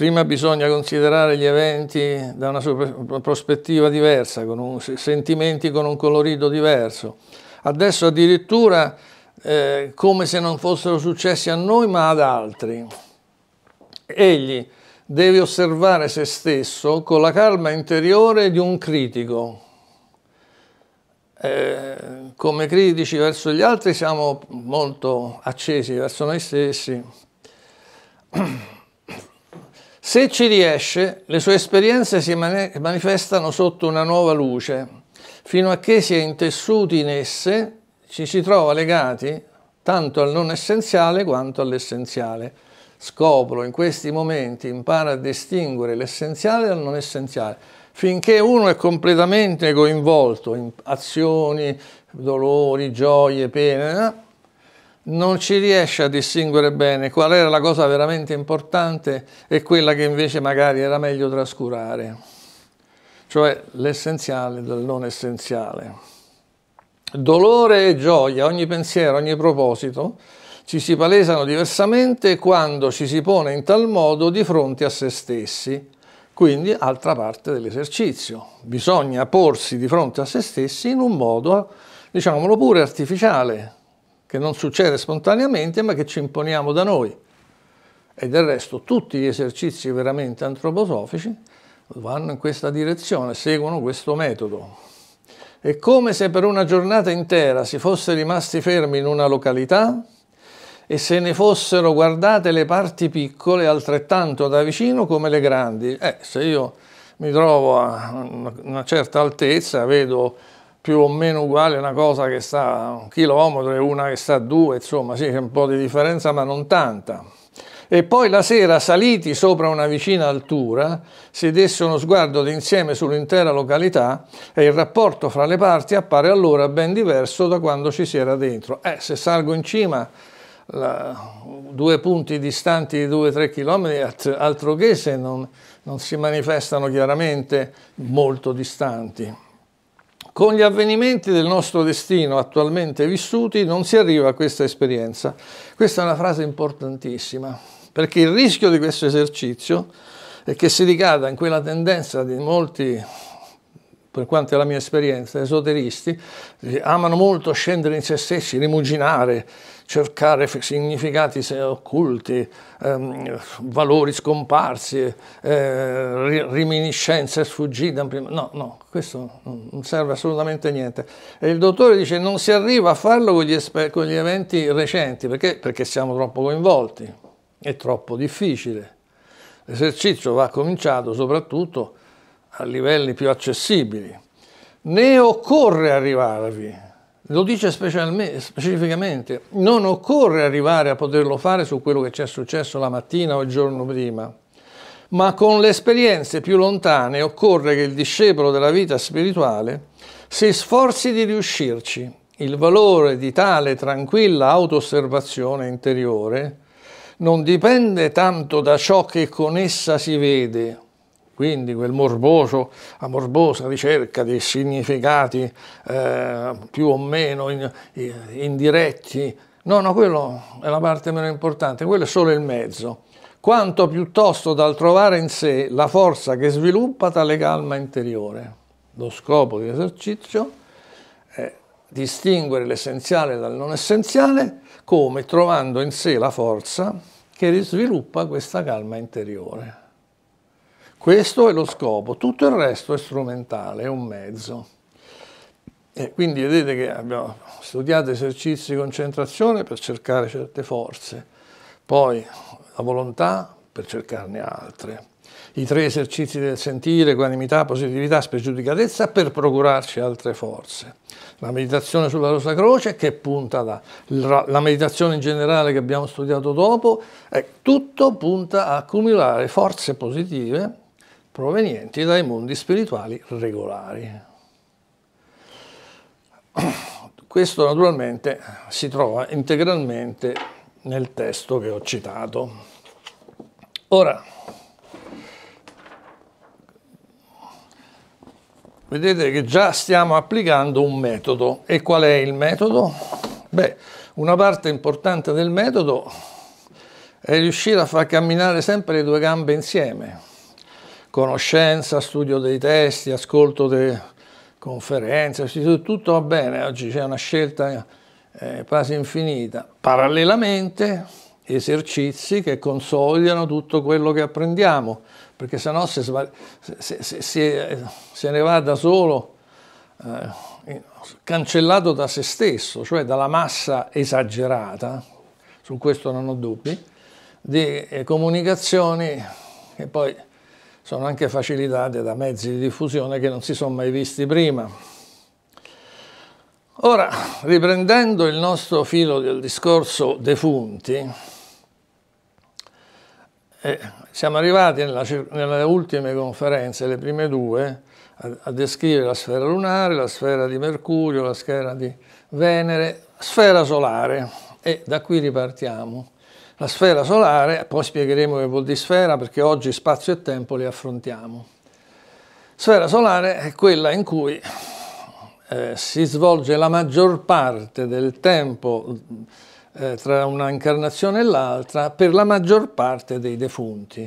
Prima bisogna considerare gli eventi da una prospettiva diversa, con un, sentimenti con un colorito diverso. Adesso addirittura eh, come se non fossero successi a noi ma ad altri. Egli deve osservare se stesso con la calma interiore di un critico. Eh, come critici verso gli altri siamo molto accesi verso noi stessi. Se ci riesce, le sue esperienze si manifestano sotto una nuova luce, fino a che si è intessuti in esse, ci si trova legati tanto al non essenziale quanto all'essenziale. Scopro in questi momenti, impara a distinguere l'essenziale dal non essenziale. Finché uno è completamente coinvolto in azioni, dolori, gioie, pene, non ci riesce a distinguere bene qual era la cosa veramente importante e quella che invece magari era meglio trascurare, cioè l'essenziale dal non essenziale. Dolore e gioia, ogni pensiero, ogni proposito, ci si palesano diversamente quando ci si pone in tal modo di fronte a se stessi. Quindi, altra parte dell'esercizio, bisogna porsi di fronte a se stessi in un modo, diciamolo pure, artificiale, che non succede spontaneamente ma che ci imponiamo da noi. E del resto tutti gli esercizi veramente antroposofici vanno in questa direzione, seguono questo metodo. È come se per una giornata intera si fosse rimasti fermi in una località e se ne fossero guardate le parti piccole altrettanto da vicino come le grandi. Eh, se io mi trovo a una certa altezza, vedo più o meno uguale una cosa che sta a un chilometro e una che sta a due, insomma sì, c'è un po' di differenza ma non tanta. E poi la sera, saliti sopra una vicina altura, si desse uno sguardo d'insieme sull'intera località e il rapporto fra le parti appare allora ben diverso da quando ci si era dentro. Eh, se salgo in cima la, due punti distanti di 2-3 km, altro che se non, non si manifestano chiaramente molto distanti. Con gli avvenimenti del nostro destino attualmente vissuti non si arriva a questa esperienza. Questa è una frase importantissima, perché il rischio di questo esercizio è che si ricada in quella tendenza di molti, per quanto è la mia esperienza, esoteristi, amano molto scendere in se stessi, rimuginare, cercare significati occulti, ehm, valori scomparsi, eh, reminiscenze sfuggite. No, no, questo non serve assolutamente a niente. E il dottore dice non si arriva a farlo con gli, con gli eventi recenti, perché? perché siamo troppo coinvolti, è troppo difficile. L'esercizio va cominciato soprattutto a livelli più accessibili. Ne occorre arrivarvi lo dice specificamente, non occorre arrivare a poterlo fare su quello che ci è successo la mattina o il giorno prima, ma con le esperienze più lontane occorre che il discepolo della vita spirituale si sforzi di riuscirci. Il valore di tale tranquilla autosservazione interiore non dipende tanto da ciò che con essa si vede quindi quel morboso, la morbosa ricerca di significati eh, più o meno in, in, indiretti, no, no, quello è la parte meno importante, quello è solo il mezzo, quanto piuttosto dal trovare in sé la forza che sviluppa tale calma interiore. Lo scopo dell'esercizio è distinguere l'essenziale dal non essenziale come trovando in sé la forza che sviluppa questa calma interiore. Questo è lo scopo, tutto il resto è strumentale, è un mezzo. E quindi vedete che abbiamo studiato esercizi di concentrazione per cercare certe forze, poi la volontà per cercarne altre, i tre esercizi del sentire, equanimità, positività, spregiudicatezza per procurarci altre forze. La meditazione sulla Rosa Croce che punta là, la meditazione in generale che abbiamo studiato dopo, eh, tutto punta a accumulare forze positive provenienti dai mondi spirituali regolari. Questo naturalmente si trova integralmente nel testo che ho citato. Ora, vedete che già stiamo applicando un metodo. E qual è il metodo? Beh, una parte importante del metodo è riuscire a far camminare sempre le due gambe insieme conoscenza, studio dei testi, ascolto delle conferenze, tutto va bene, oggi c'è una scelta eh, quasi infinita. Parallelamente esercizi che consolidano tutto quello che apprendiamo, perché sennò se, se, se, se, se ne va da solo eh, cancellato da se stesso, cioè dalla massa esagerata, su questo non ho dubbi, di eh, comunicazioni che poi sono anche facilitate da mezzi di diffusione che non si sono mai visti prima. Ora, riprendendo il nostro filo del discorso defunti, eh, siamo arrivati nella, nelle ultime conferenze, le prime due, a, a, descrivere la sfera lunare, la sfera di Mercurio, la sfera di Venere, sfera solare e da qui ripartiamo la sfera solare, poi spiegheremo che vuol dire sfera perché oggi spazio e tempo li affrontiamo. Sfera solare è quella in cui eh, si svolge la maggior parte del tempo eh, tra una incarnazione e l'altra per la maggior parte dei defunti.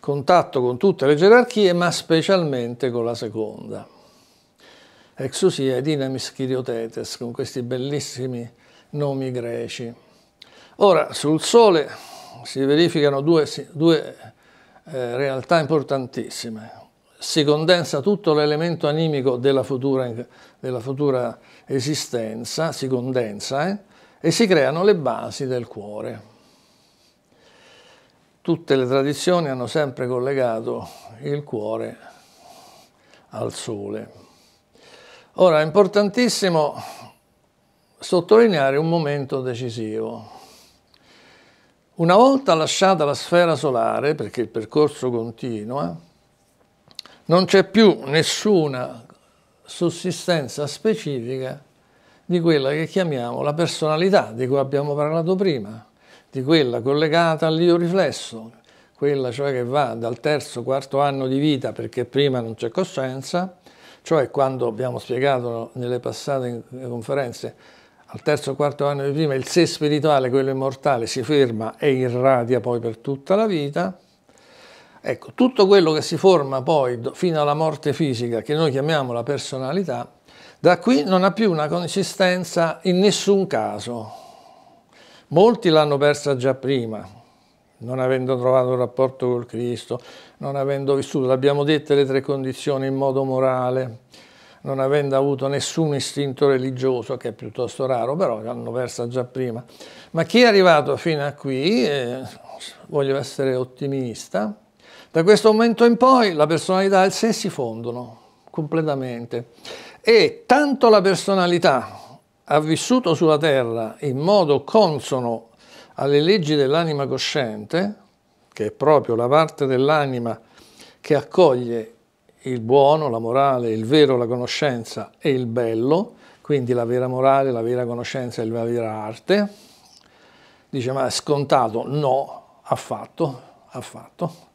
Contatto con tutte le gerarchie, ma specialmente con la seconda. Exusia e Dynamis Chiriotetes, con questi bellissimi nomi greci. Ora, sul Sole si verificano due, due eh, realtà importantissime. Si condensa tutto l'elemento animico della futura, della futura esistenza, si condensa, eh, e si creano le basi del cuore. Tutte le tradizioni hanno sempre collegato il cuore al Sole. Ora, è importantissimo sottolineare un momento decisivo una volta lasciata la sfera solare, perché il percorso continua, non c'è più nessuna sussistenza specifica di quella che chiamiamo la personalità, di cui abbiamo parlato prima, di quella collegata all'io riflesso, quella cioè che va dal terzo, quarto anno di vita, perché prima non c'è coscienza, cioè quando abbiamo spiegato nelle passate conferenze, al terzo o quarto anno di prima il sé spirituale, quello immortale, si ferma e irradia poi per tutta la vita. Ecco, tutto quello che si forma poi fino alla morte fisica, che noi chiamiamo la personalità, da qui non ha più una consistenza in nessun caso. Molti l'hanno persa già prima, non avendo trovato un rapporto col Cristo, non avendo vissuto, l'abbiamo detto, le tre condizioni in modo morale, non avendo avuto nessun istinto religioso, che è piuttosto raro, però l'hanno versa già prima. Ma chi è arrivato fino a qui, eh, voglio essere ottimista, da questo momento in poi la personalità e il sé si fondono completamente. E tanto la personalità ha vissuto sulla terra in modo consono alle leggi dell'anima cosciente, che è proprio la parte dell'anima che accoglie il buono, la morale, il vero, la conoscenza e il bello, quindi la vera morale, la vera conoscenza e la vera arte. Dice, ma è scontato? No, affatto, affatto.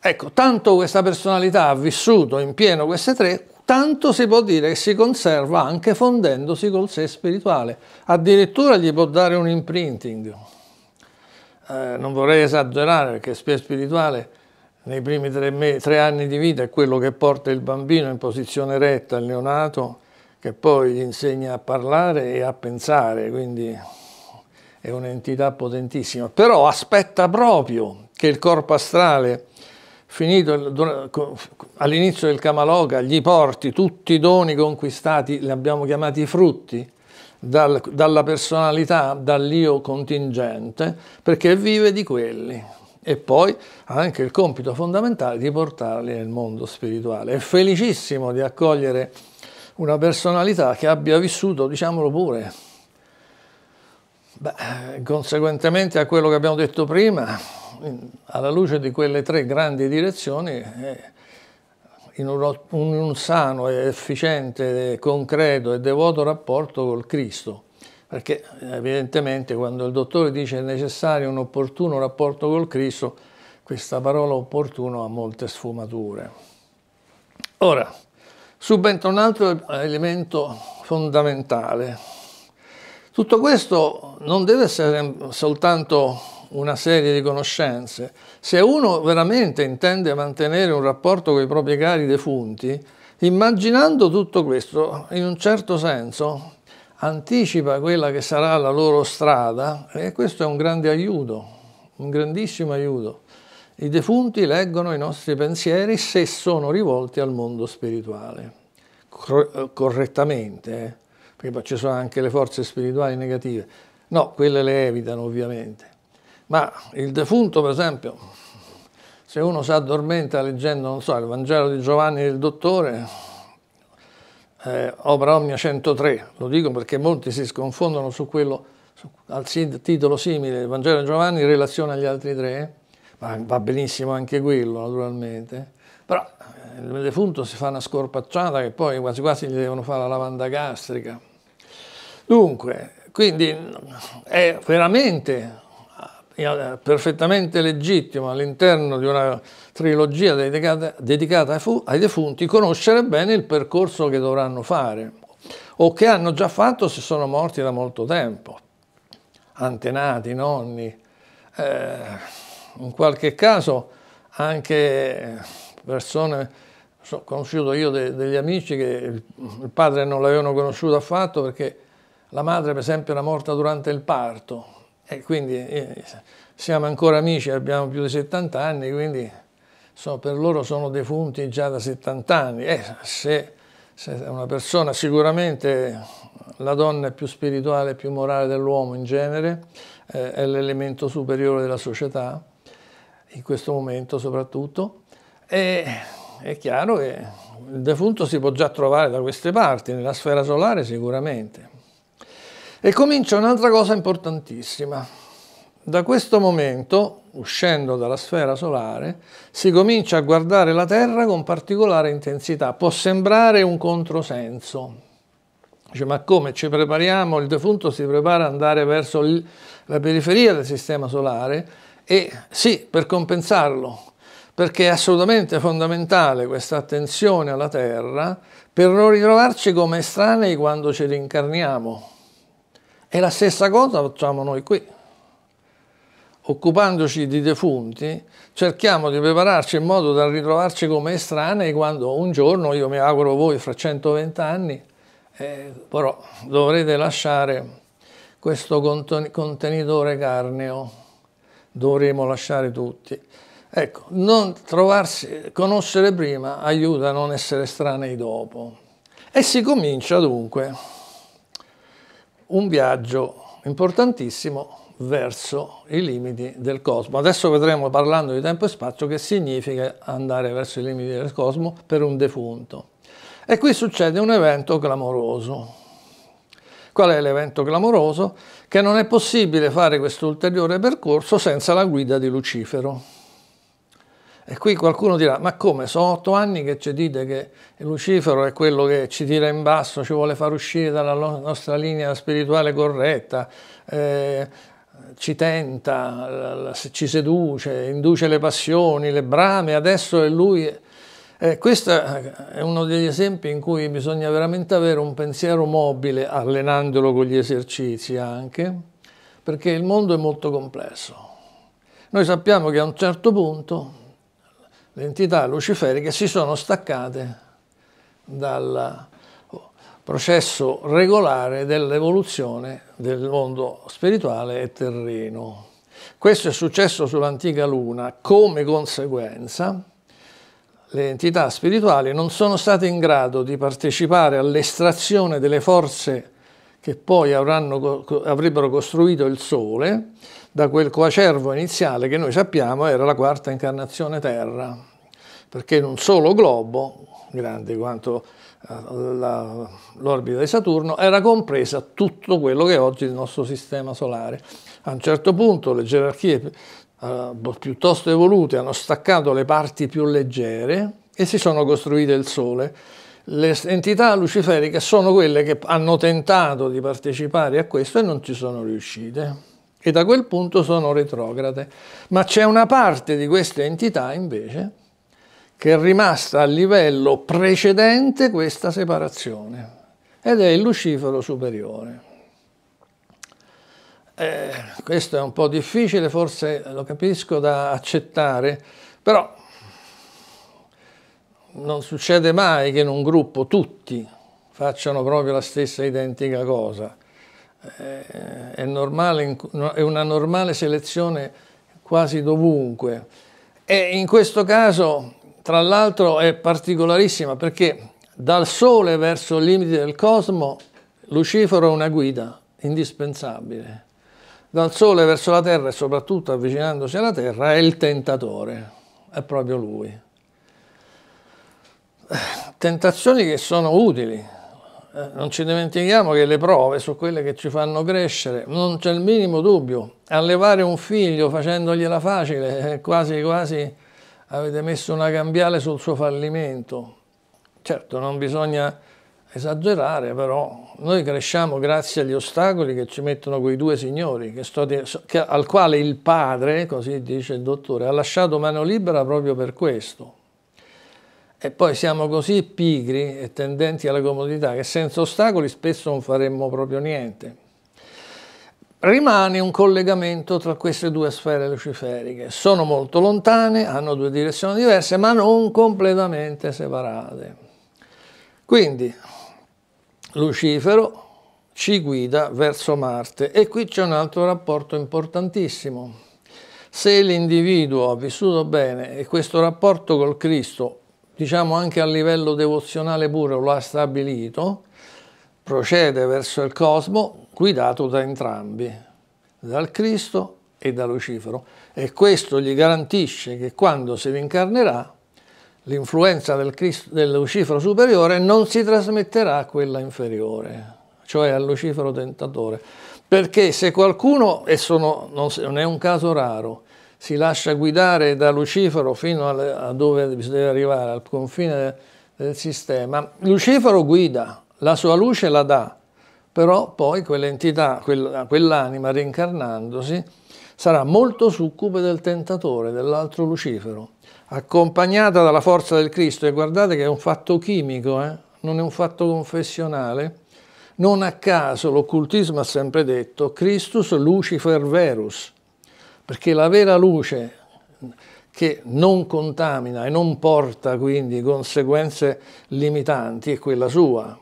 Ecco, tanto questa personalità ha vissuto in pieno queste tre, tanto si può dire che si conserva anche fondendosi col sé spirituale. Addirittura gli può dare un imprinting. Eh, non vorrei esagerare perché sé spirituale nei primi tre, tre, anni di vita è quello che porta il bambino in posizione retta, il neonato, che poi gli insegna a parlare e a pensare, quindi è un'entità potentissima. Però aspetta proprio che il corpo astrale, finito all'inizio del Kamaloka, gli porti tutti i doni conquistati, li abbiamo chiamati frutti, dal, dalla personalità, dall'io contingente, perché vive di quelli e poi ha anche il compito fondamentale di portarli nel mondo spirituale. È felicissimo di accogliere una personalità che abbia vissuto, diciamolo pure, beh, conseguentemente a quello che abbiamo detto prima, alla luce di quelle tre grandi direzioni, eh, in un sano, efficiente, concreto e devoto rapporto col Cristo perché evidentemente quando il dottore dice è necessario un opportuno rapporto col Cristo, questa parola opportuno ha molte sfumature. Ora, subentra un altro elemento fondamentale. Tutto questo non deve essere soltanto una serie di conoscenze. Se uno veramente intende mantenere un rapporto con i propri cari defunti, immaginando tutto questo, in un certo senso, anticipa quella che sarà la loro strada e questo è un grande aiuto, un grandissimo aiuto. I defunti leggono i nostri pensieri se sono rivolti al mondo spirituale, Cor correttamente, eh? perché poi ci sono anche le forze spirituali negative. No, quelle le evitano ovviamente. Ma il defunto, per esempio, se uno si addormenta leggendo, non so, il Vangelo di Giovanni del Dottore, eh, Opera Omnia 103, lo dico perché molti si sconfondono su quello, su, al titolo simile, il Vangelo di Giovanni in relazione agli altri tre, ma va benissimo anche quello naturalmente, però eh, il defunto si fa una scorpacciata che poi quasi quasi gli devono fare la lavanda gastrica. Dunque, quindi è veramente eh, perfettamente legittimo all'interno di una trilogia dedicata, dedicata ai, fu, ai defunti conoscere bene il percorso che dovranno fare o che hanno già fatto se sono morti da molto tempo, antenati, nonni, eh, in qualche caso anche persone, ho conosciuto io de, degli amici che il, il padre non l'avevano conosciuto affatto perché la madre per esempio era morta durante il parto e quindi eh, siamo ancora amici, abbiamo più di 70 anni, quindi so, per loro sono defunti già da 70 anni. Eh, se, se una persona sicuramente la donna è più spirituale e più morale dell'uomo in genere, eh, è l'elemento superiore della società, in questo momento soprattutto, e è chiaro che il defunto si può già trovare da queste parti, nella sfera solare sicuramente. E comincia un'altra cosa importantissima. Da questo momento, uscendo dalla sfera solare, si comincia a guardare la Terra con particolare intensità. Può sembrare un controsenso. Dice, ma come ci prepariamo? Il defunto si prepara ad andare verso la periferia del sistema solare e sì, per compensarlo, perché è assolutamente fondamentale questa attenzione alla Terra per non ritrovarci come estranei quando ci rincarniamo. E la stessa cosa facciamo noi qui occupandoci di defunti, cerchiamo di prepararci in modo da ritrovarci come estranei quando un giorno, io mi auguro voi fra 120 anni, eh, però dovrete lasciare questo contenitore carneo, dovremo lasciare tutti. Ecco, non trovarsi, conoscere prima aiuta a non essere estranei dopo. E si comincia dunque un viaggio importantissimo verso i limiti del cosmo. Adesso vedremo parlando di tempo e spazio che significa andare verso i limiti del cosmo per un defunto. E qui succede un evento clamoroso. Qual è l'evento clamoroso? Che non è possibile fare questo ulteriore percorso senza la guida di Lucifero. E qui qualcuno dirà, ma come, sono otto anni che ci dite che Lucifero è quello che ci tira in basso, ci vuole far uscire dalla nostra linea spirituale corretta, eh, ci tenta, ci seduce, induce le passioni, le brame, adesso è lui. Eh, questo è uno degli esempi in cui bisogna veramente avere un pensiero mobile, allenandolo con gli esercizi anche, perché il mondo è molto complesso. Noi sappiamo che a un certo punto le entità luciferiche si sono staccate dalla processo regolare dell'evoluzione del mondo spirituale e terreno. Questo è successo sull'antica Luna, come conseguenza le entità spirituali non sono state in grado di partecipare all'estrazione delle forze che poi avranno, avrebbero costruito il Sole da quel coacervo iniziale che noi sappiamo era la quarta incarnazione Terra, perché in un solo globo, grande quanto l'orbita di Saturno, era compresa tutto quello che è oggi il nostro sistema solare. A un certo punto le gerarchie eh, piuttosto evolute hanno staccato le parti più leggere e si sono costruite il Sole. Le entità luciferiche sono quelle che hanno tentato di partecipare a questo e non ci sono riuscite e da quel punto sono retrograde. Ma c'è una parte di queste entità invece che è rimasta al livello precedente questa separazione ed è il lucifero superiore. Eh, questo è un po' difficile, forse lo capisco da accettare, però non succede mai che in un gruppo tutti facciano proprio la stessa identica cosa. Eh, è, normale, è una normale selezione quasi dovunque. E in questo caso tra l'altro è particolarissima perché dal Sole verso i limiti del cosmo Lucifero è una guida indispensabile. Dal Sole verso la Terra e soprattutto avvicinandosi alla Terra è il tentatore, è proprio lui. Tentazioni che sono utili, eh, non ci dimentichiamo che le prove sono quelle che ci fanno crescere, non c'è il minimo dubbio. Allevare un figlio facendogliela facile è quasi quasi avete messo una cambiale sul suo fallimento. Certo, non bisogna esagerare, però noi cresciamo grazie agli ostacoli che ci mettono quei due signori, che sto, che, al quale il padre, così dice il dottore, ha lasciato mano libera proprio per questo. E poi siamo così pigri e tendenti alla comodità che senza ostacoli spesso non faremmo proprio niente. Rimane un collegamento tra queste due sfere luciferiche. Sono molto lontane, hanno due direzioni diverse, ma non completamente separate. Quindi Lucifero ci guida verso Marte e qui c'è un altro rapporto importantissimo. Se l'individuo ha vissuto bene e questo rapporto col Cristo, diciamo anche a livello devozionale pure, lo ha stabilito, procede verso il cosmo, guidato da entrambi, dal Cristo e da Lucifero. E questo gli garantisce che quando si rincarnerà, l'influenza del, del, Lucifero superiore non si trasmetterà a quella inferiore, cioè al Lucifero tentatore. Perché se qualcuno, e sono, non è un caso raro, si lascia guidare da Lucifero fino a dove bisogna arrivare, al confine del sistema, Lucifero guida, la sua luce la dà, però poi quell'entità, quell'anima reincarnandosi, sarà molto succube del tentatore, dell'altro Lucifero, accompagnata dalla forza del Cristo. E guardate che è un fatto chimico, eh? non è un fatto confessionale. Non a caso l'occultismo ha sempre detto Christus Lucifer Verus, perché la vera luce che non contamina e non porta quindi conseguenze limitanti è quella sua,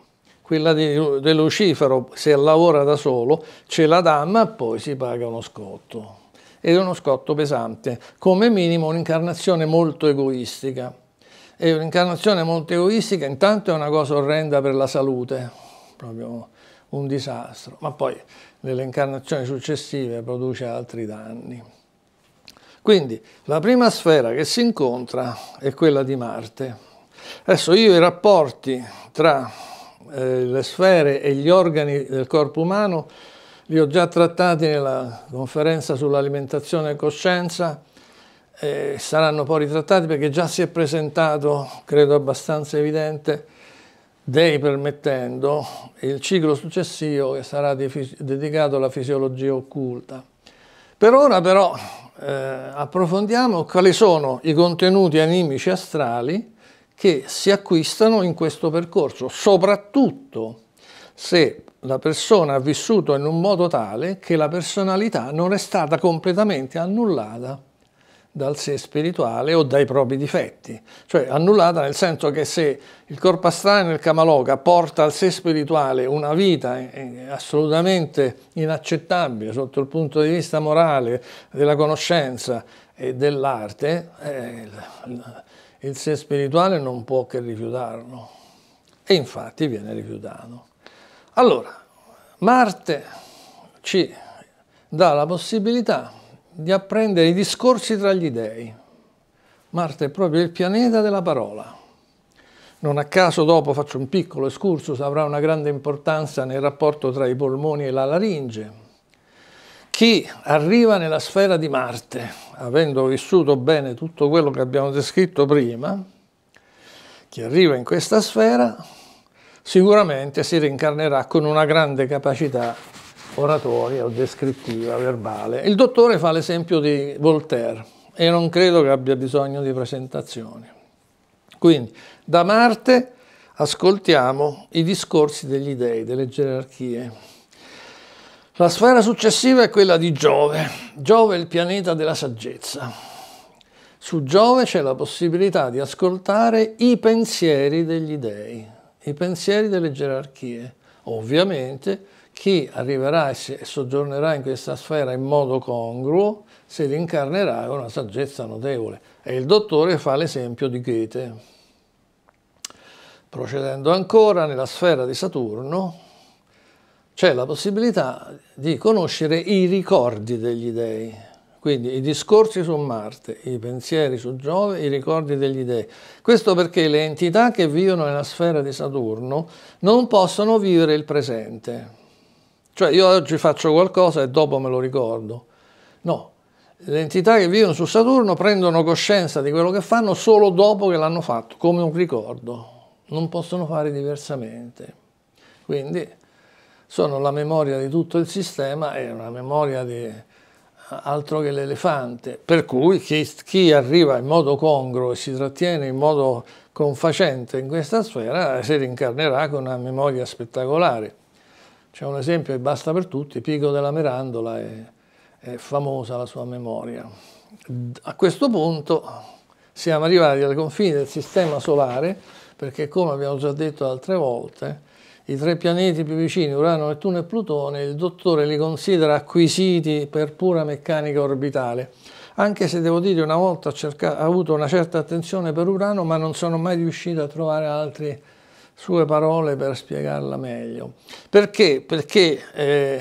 quella di, di Lucifero, se lavora da solo, ce la dà ma poi si paga uno scotto. Ed è uno scotto pesante, come minimo un'incarnazione molto egoistica. E un'incarnazione molto egoistica intanto è una cosa orrenda per la salute, proprio un disastro, ma poi nelle incarnazioni successive produce altri danni. Quindi la prima sfera che si incontra è quella di Marte. Adesso io i rapporti tra eh, le sfere e gli organi del corpo umano li ho già trattati nella conferenza sull'alimentazione e coscienza, e saranno poi ritrattati perché già si è presentato, credo abbastanza evidente, dei permettendo, il ciclo successivo che sarà dedicato alla fisiologia occulta. Per ora però eh, approfondiamo quali sono i contenuti animici astrali che si acquistano in questo percorso, soprattutto se la persona ha vissuto in un modo tale che la personalità non è stata completamente annullata dal sé spirituale o dai propri difetti, cioè annullata nel senso che se il corpo astrale nel Kamaloka porta al sé spirituale una vita eh, eh, assolutamente inaccettabile sotto il punto di vista morale della conoscenza e dell'arte, eh, il sé spirituale non può che rifiutarlo. E infatti viene rifiutato. Allora, Marte ci dà la possibilità di apprendere i discorsi tra gli dei. Marte è proprio il pianeta della parola. Non a caso dopo faccio un piccolo escursus, avrà una grande importanza nel rapporto tra i polmoni e la laringe, chi arriva nella sfera di Marte, avendo vissuto bene tutto quello che abbiamo descritto prima, chi arriva in questa sfera sicuramente si rincarnerà con una grande capacità oratoria o descrittiva, verbale. Il dottore fa l'esempio di Voltaire e non credo che abbia bisogno di presentazioni. Quindi da Marte ascoltiamo i discorsi degli dei, delle gerarchie. La sfera successiva è quella di Giove. Giove è il pianeta della saggezza. Su Giove c'è la possibilità di ascoltare i pensieri degli dei, i pensieri delle gerarchie. Ovviamente chi arriverà e soggiornerà in questa sfera in modo congruo si rincarnerà con una saggezza notevole. E il dottore fa l'esempio di Goethe. Procedendo ancora nella sfera di Saturno, c'è la possibilità di conoscere i ricordi degli dei, quindi i discorsi su Marte, i pensieri su Giove, i ricordi degli dei. Questo perché le entità che vivono nella sfera di Saturno non possono vivere il presente. Cioè io oggi faccio qualcosa e dopo me lo ricordo. No, le entità che vivono su Saturno prendono coscienza di quello che fanno solo dopo che l'hanno fatto, come un ricordo. Non possono fare diversamente. Quindi sono la memoria di tutto il sistema e una memoria di altro che l'elefante, per cui chi, chi arriva in modo congruo e si trattiene in modo confacente in questa sfera si rincarnerà con una memoria spettacolare. C'è un esempio che basta per tutti, Pico della Mirandola è, è famosa la sua memoria. A questo punto siamo arrivati ai confini del sistema solare perché come abbiamo già detto altre volte i tre pianeti più vicini, Urano, Nettuno e Plutone, il dottore li considera acquisiti per pura meccanica orbitale. Anche se devo dire una volta ho, cercato, ho avuto una certa attenzione per Urano, ma non sono mai riuscito a trovare altre sue parole per spiegarla meglio. Perché? Perché eh,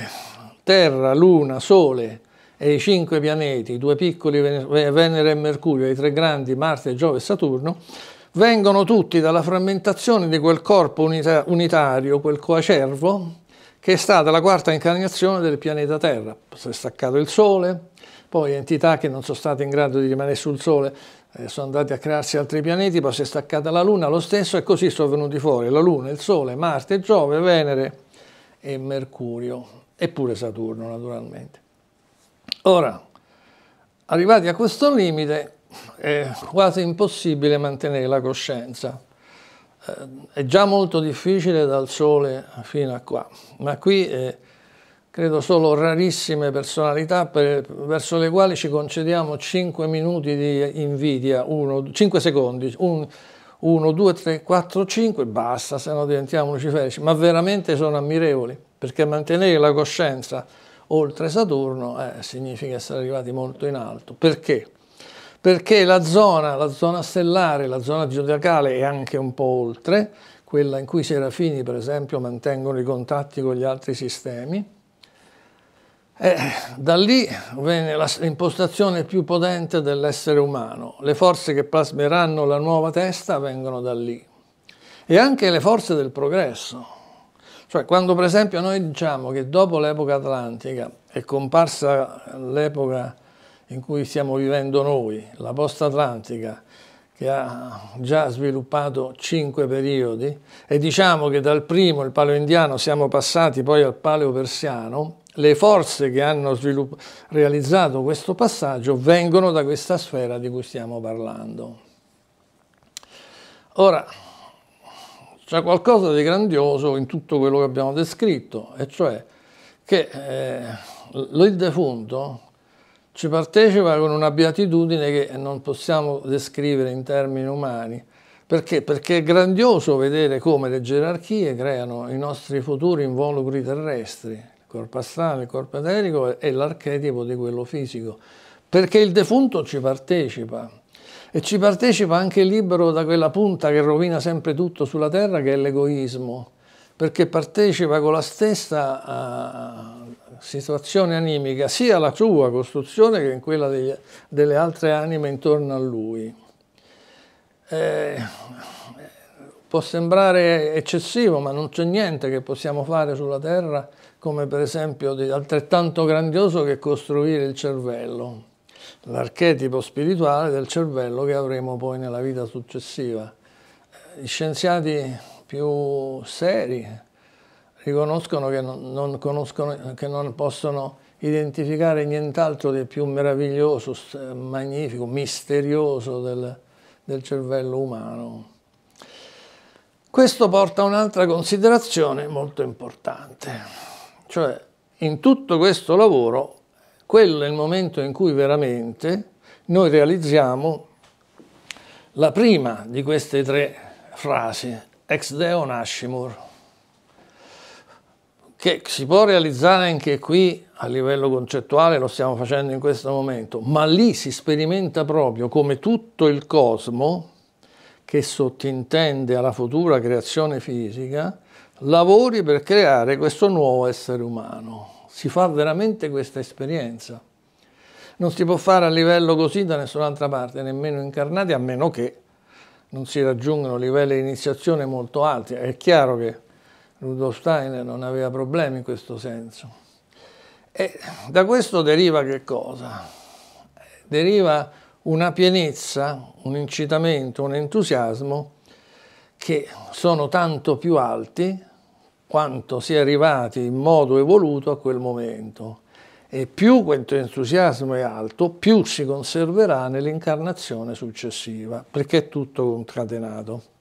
Terra, Luna, Sole, e i cinque pianeti, i due piccoli Venere e Mercurio, i tre grandi Marte, Giove e Saturno, vengono tutti dalla frammentazione di quel corpo unita unitario, quel coacervo, che è stata la quarta incarnazione del pianeta Terra. Si è staccato il Sole, poi entità che non sono state in grado di rimanere sul Sole eh, sono andate a crearsi altri pianeti, poi si è staccata la Luna lo stesso e così sono venuti fuori la Luna, il Sole, Marte, Giove, Venere e Mercurio, eppure Saturno naturalmente. Ora, arrivati a questo limite, è quasi impossibile mantenere la coscienza. Eh, è già molto difficile dal sole fino a qua, ma qui eh, credo solo rarissime personalità per, verso le quali ci concediamo 5 minuti di invidia, 1, 5 secondi, 1, 2, 3, 4, 5, basta, se no diventiamo luciferici, ma veramente sono ammirevoli, perché mantenere la coscienza oltre Saturno eh, significa essere arrivati molto in alto. Perché? perché la zona, la zona stellare, la zona zodiacale e anche un po' oltre, quella in cui i serafini per esempio mantengono i contatti con gli altri sistemi, eh, da lì viene l'impostazione più potente dell'essere umano. Le forze che plasmeranno la nuova testa vengono da lì. E anche le forze del progresso. Cioè, quando per esempio noi diciamo che dopo l'epoca atlantica è comparsa l'epoca in cui stiamo vivendo noi, la posta atlantica, che ha già sviluppato cinque periodi, e diciamo che dal primo, il paleo indiano, siamo passati poi al paleo persiano, le forze che hanno realizzato questo passaggio vengono da questa sfera di cui stiamo parlando. Ora, c'è qualcosa di grandioso in tutto quello che abbiamo descritto, e cioè che eh, il defunto ci partecipa con una beatitudine che non possiamo descrivere in termini umani. Perché? Perché è grandioso vedere come le gerarchie creano i nostri futuri involucri terrestri, il corpo astrale, il corpo eterico e l'archetipo di quello fisico. Perché il defunto ci partecipa e ci partecipa anche libero da quella punta che rovina sempre tutto sulla terra che è l'egoismo, perché partecipa con la stessa ah, situazione animica, sia la sua costruzione che in quella degli, delle altre anime intorno a lui. Eh, può sembrare eccessivo, ma non c'è niente che possiamo fare sulla Terra come per esempio di altrettanto grandioso che costruire il cervello, l'archetipo spirituale del cervello che avremo poi nella vita successiva. Eh, gli scienziati più seri, riconoscono che non, non, conoscono, che non possono identificare nient'altro di più meraviglioso, magnifico, misterioso del, del cervello umano. Questo porta a un'altra considerazione molto importante, cioè in tutto questo lavoro quello è il momento in cui veramente noi realizziamo la prima di queste tre frasi, ex deo nascimur, che si può realizzare anche qui a livello concettuale, lo stiamo facendo in questo momento, ma lì si sperimenta proprio come tutto il cosmo, che sottintende alla futura creazione fisica, lavori per creare questo nuovo essere umano. Si fa veramente questa esperienza. Non si può fare a livello così da nessun'altra parte, nemmeno incarnati, a meno che non si raggiungano livelli di iniziazione molto alti. È chiaro che Rudolf Steiner non aveva problemi in questo senso. E da questo deriva che cosa? Deriva una pienezza, un incitamento, un entusiasmo che sono tanto più alti quanto si è arrivati in modo evoluto a quel momento. E più questo entusiasmo è alto, più si conserverà nell'incarnazione successiva, perché è tutto concatenato.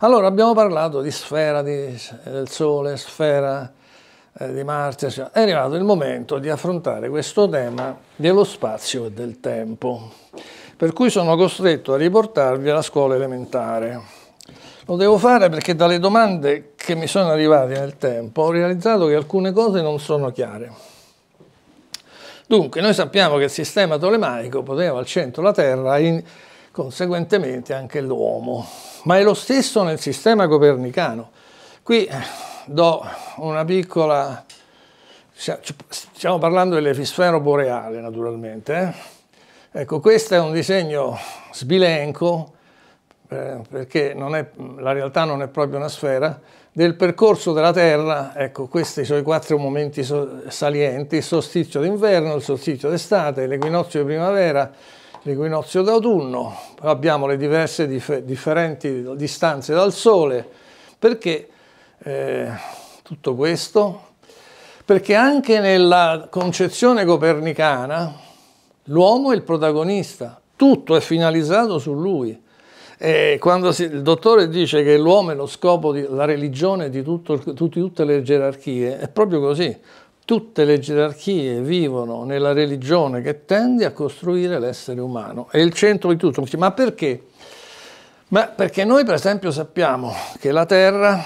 Allora abbiamo parlato di sfera di, del eh, Sole, sfera eh, di Marte, cioè, è arrivato il momento di affrontare questo tema dello spazio e del tempo, per cui sono costretto a riportarvi alla scuola elementare. Lo devo fare perché dalle domande che mi sono arrivate nel tempo ho realizzato che alcune cose non sono chiare. Dunque, noi sappiamo che il sistema tolemaico poteva al centro la Terra e conseguentemente anche l'uomo ma è lo stesso nel sistema copernicano. Qui eh, do una piccola... Stiamo parlando dell'efisfero boreale, naturalmente. Eh. Ecco, questo è un disegno sbilenco, eh, perché è, la realtà non è proprio una sfera, del percorso della Terra, ecco, questi sono i quattro momenti salienti, il solstizio d'inverno, il solstizio d'estate, l'equinozio di primavera, l'equinozio d'autunno, abbiamo le diverse dif differenti distanze dal Sole, perché eh, tutto questo? Perché anche nella concezione copernicana l'uomo è il protagonista, tutto è finalizzato su lui. E quando si, il dottore dice che l'uomo è lo scopo, di, la religione di, tutto, di tutte le gerarchie, è proprio così. Tutte le gerarchie vivono nella religione che tende a costruire l'essere umano. È il centro di tutto. Ma perché? Ma perché noi per esempio sappiamo che la Terra,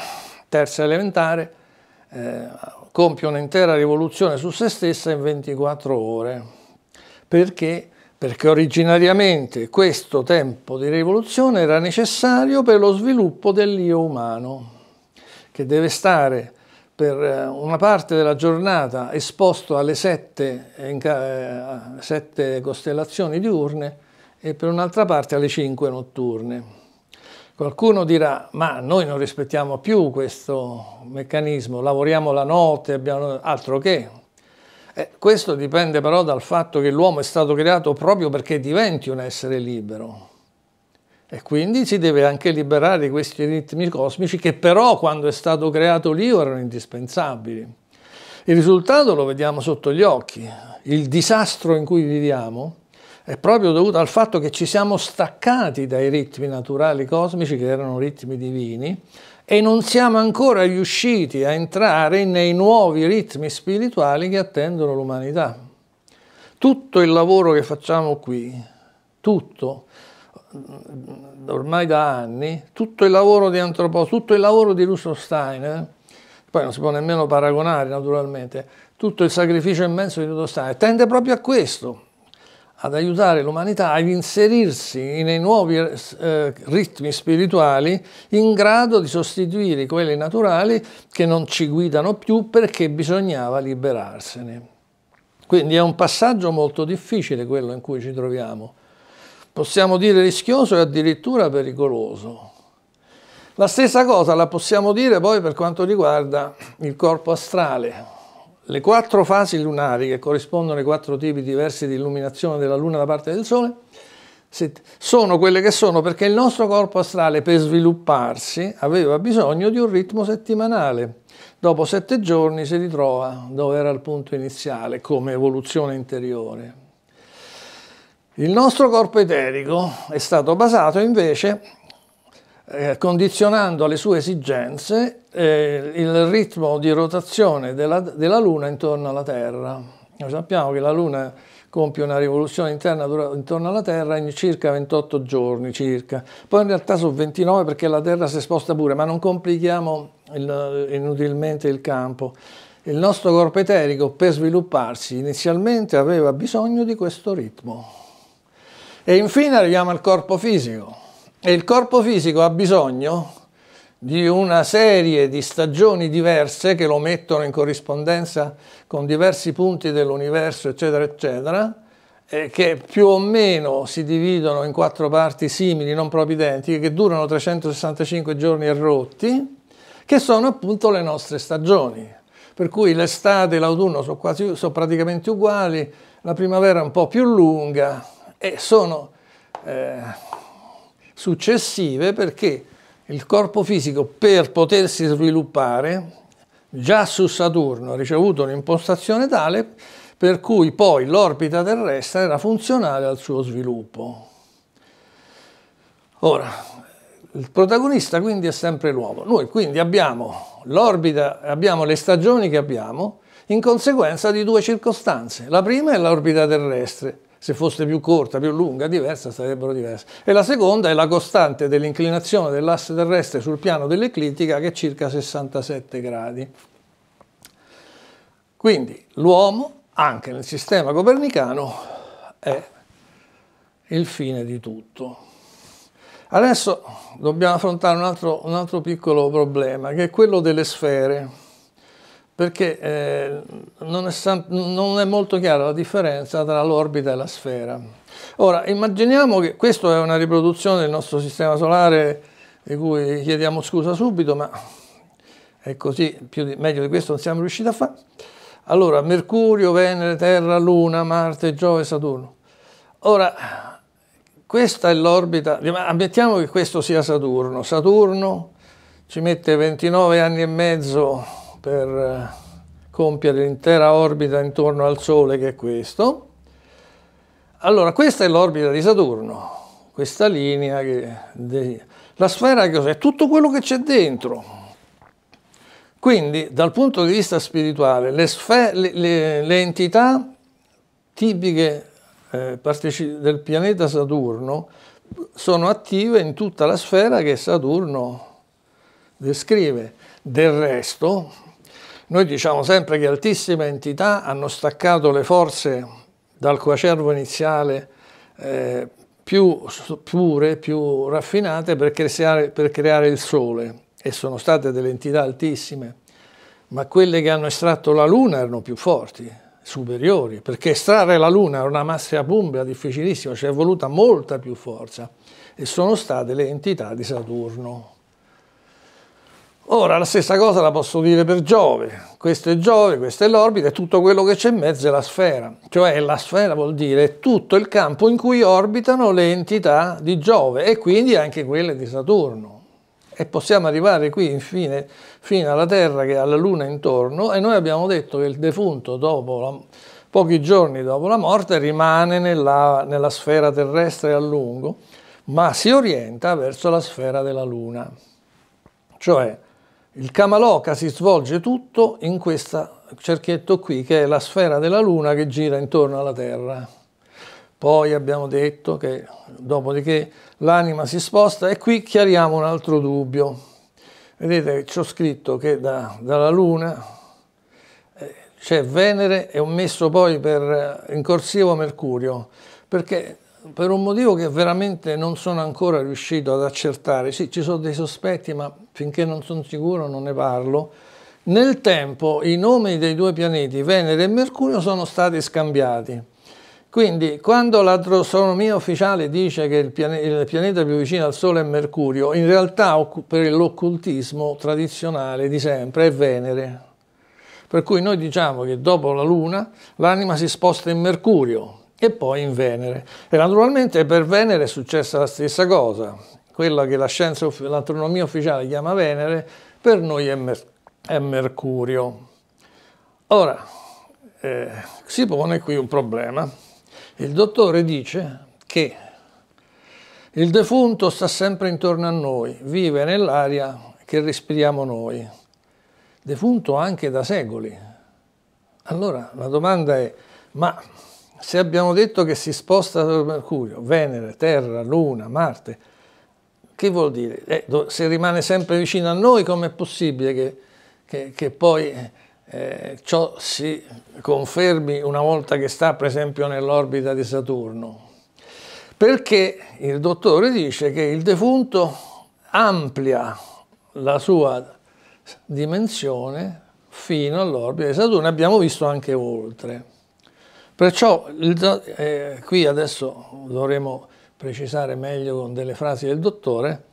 terza elementare, eh, compie un'intera rivoluzione su se stessa in 24 ore. Perché? Perché originariamente questo tempo di rivoluzione era necessario per lo sviluppo dell'io umano, che deve stare per eh, una parte della giornata esposto alle sette, eh, eh, sette costellazioni diurne e per un'altra parte alle cinque notturne. Qualcuno dirà, ma noi non rispettiamo più questo meccanismo, lavoriamo la notte, abbiamo... altro che. Eh, questo dipende però dal fatto che l'uomo è stato creato proprio perché diventi un essere libero e quindi si deve anche liberare di questi ritmi cosmici che però quando è stato creato l'io erano indispensabili. Il risultato lo vediamo sotto gli occhi. Il disastro in cui viviamo è proprio dovuto al fatto che ci siamo staccati dai ritmi naturali cosmici che erano ritmi divini e non siamo ancora riusciti a entrare nei nuovi ritmi spirituali che attendono l'umanità. Tutto il lavoro che facciamo qui, tutto, ormai da anni tutto il lavoro di antroposofo, tutto il lavoro di Russo Steiner, eh, poi non si può nemmeno paragonare naturalmente, tutto il sacrificio immenso di Russo Steiner tende proprio a questo, ad aiutare l'umanità ad inserirsi nei nuovi eh, ritmi spirituali in grado di sostituire quelli naturali che non ci guidano più perché bisognava liberarsene. Quindi è un passaggio molto difficile quello in cui ci troviamo possiamo dire rischioso e addirittura pericoloso. La stessa cosa la possiamo dire poi per quanto riguarda il corpo astrale. Le quattro fasi lunari che corrispondono ai quattro tipi diversi di illuminazione della Luna da parte del Sole sono quelle che sono perché il nostro corpo astrale per svilupparsi aveva bisogno di un ritmo settimanale. Dopo sette giorni si ritrova dove era il punto iniziale come evoluzione interiore. Il nostro corpo eterico è stato basato invece, eh, condizionando alle sue esigenze, eh, il ritmo di rotazione della, della Luna intorno alla Terra. Noi sappiamo che la Luna compie una rivoluzione interna intorno alla Terra ogni circa 28 giorni, circa. Poi in realtà sono 29 perché la Terra si sposta pure, ma non complichiamo il, inutilmente il campo. Il nostro corpo eterico per svilupparsi inizialmente aveva bisogno di questo ritmo. E infine arriviamo al corpo fisico. E il corpo fisico ha bisogno di una serie di stagioni diverse che lo mettono in corrispondenza con diversi punti dell'universo, eccetera, eccetera, che più o meno si dividono in quattro parti simili, non proprio identiche, che durano 365 giorni e rotti, che sono appunto le nostre stagioni. Per cui l'estate e l'autunno sono, quasi, sono praticamente uguali, la primavera è un po' più lunga, e sono eh, successive perché il corpo fisico per potersi sviluppare già su Saturno ha ricevuto un'impostazione tale per cui poi l'orbita terrestre era funzionale al suo sviluppo. Ora, il protagonista quindi è sempre l'uomo. Noi quindi abbiamo l'orbita, abbiamo le stagioni che abbiamo in conseguenza di due circostanze. La prima è l'orbita terrestre, se fosse più corta, più lunga, diversa, sarebbero diverse. E la seconda è la costante dell'inclinazione dell'asse terrestre sul piano dell'eclittica che è circa 67 gradi. Quindi l'uomo, anche nel sistema copernicano, è il fine di tutto. Adesso dobbiamo affrontare un altro, un altro piccolo problema, che è quello delle sfere perché eh, non, è, non, è, molto chiara la differenza tra l'orbita e la sfera. Ora, immaginiamo che questa è una riproduzione del nostro sistema solare di cui chiediamo scusa subito, ma è così, di, meglio di questo non siamo riusciti a fare. Allora, Mercurio, Venere, Terra, Luna, Marte, Giove, Saturno. Ora, questa è l'orbita, ammettiamo che questo sia Saturno. Saturno ci mette 29 anni e mezzo per eh, compiere l'intera orbita intorno al Sole che è questo. Allora, questa è l'orbita di Saturno, questa linea, che, la sfera che cos'è? Tutto quello che c'è dentro. Quindi, dal punto di vista spirituale, le, sfer, le, le, le entità tipiche eh, del pianeta Saturno sono attive in tutta la sfera che Saturno descrive. Del resto, noi diciamo sempre che altissime entità hanno staccato le forze dal quacervo iniziale eh, più pure, più raffinate per creare, per creare il Sole e sono state delle entità altissime, ma quelle che hanno estratto la Luna erano più forti, superiori, perché estrarre la Luna era una massa a bomba difficilissima, ci è voluta molta più forza e sono state le entità di Saturno. Ora la stessa cosa la posso dire per Giove, questo è Giove, questa è l'orbita e tutto quello che c'è in mezzo è la sfera, cioè la sfera vuol dire tutto il campo in cui orbitano le entità di Giove e quindi anche quelle di Saturno. E possiamo arrivare qui infine fino alla Terra che ha la Luna intorno e noi abbiamo detto che il defunto dopo la, pochi giorni dopo la morte rimane nella, nella sfera terrestre a lungo ma si orienta verso la sfera della Luna. Cioè, il Kamaloka si svolge tutto in questo cerchietto qui, che è la sfera della Luna che gira intorno alla Terra. Poi abbiamo detto che, dopodiché, l'anima si sposta e qui chiariamo un altro dubbio. Vedete, ci ho scritto che da, dalla Luna eh, c'è Venere e ho messo poi per, eh, in corsivo Mercurio, perché per un motivo che veramente non sono ancora riuscito ad accertare. Sì, ci sono dei sospetti, ma finché non sono sicuro non ne parlo. Nel tempo i nomi dei due pianeti, Venere e Mercurio, sono stati scambiati. Quindi, quando l'astronomia ufficiale dice che il, pianeta, il pianeta più vicino al Sole è Mercurio, in realtà per l'occultismo tradizionale di sempre è Venere. Per cui noi diciamo che dopo la Luna l'anima si sposta in Mercurio, e poi in Venere. E naturalmente per Venere è successa la stessa cosa, quella che la scienza, l'astronomia ufficiale chiama Venere, per noi è, Mer- è Mercurio. Ora, eh, si pone qui un problema. Il dottore dice che il defunto sta sempre intorno a noi, vive nell'aria che respiriamo noi, defunto anche da secoli. Allora la domanda è, ma se abbiamo detto che si sposta da Mercurio, Venere, Terra, Luna, Marte, che vuol dire? Eh, se rimane sempre vicino a noi, com'è possibile che, che, che poi eh, ciò si confermi una volta che sta, per esempio, nell'orbita di Saturno? Perché il dottore dice che il defunto amplia la sua dimensione fino all'orbita di Saturno, abbiamo visto anche oltre. Perciò il, eh, qui adesso dovremo precisare meglio con delle frasi del dottore,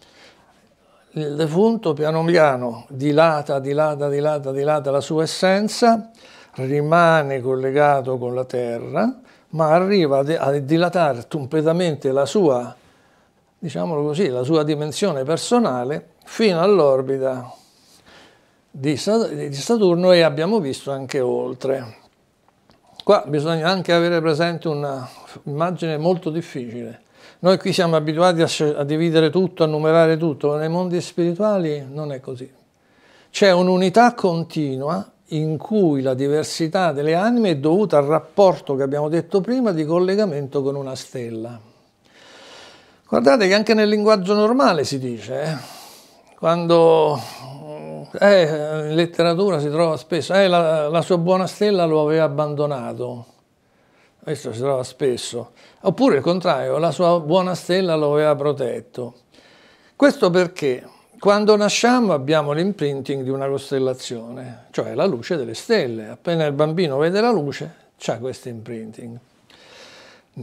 il defunto piano piano dilata, dilata, dilata, dilata la sua essenza, rimane collegato con la terra, ma arriva a dilatare completamente la sua, diciamolo così, la sua dimensione personale fino all'orbita di Saturno e abbiamo visto anche oltre. Qua bisogna anche avere presente un'immagine molto difficile. Noi qui siamo abituati a, a dividere tutto, a numerare tutto, ma nei mondi spirituali non è così. C'è un'unità continua in cui la diversità delle anime è dovuta al rapporto che abbiamo detto prima di collegamento con una stella. Guardate che anche nel linguaggio normale si dice, eh? quando eh, in eh, letteratura si trova spesso, eh, la, la sua buona stella lo aveva abbandonato, questo si trova spesso, oppure il contrario, la sua buona stella lo aveva protetto. Questo perché quando nasciamo abbiamo l'imprinting di una costellazione, cioè la luce delle stelle. Appena il bambino vede la luce, c'ha questo imprinting.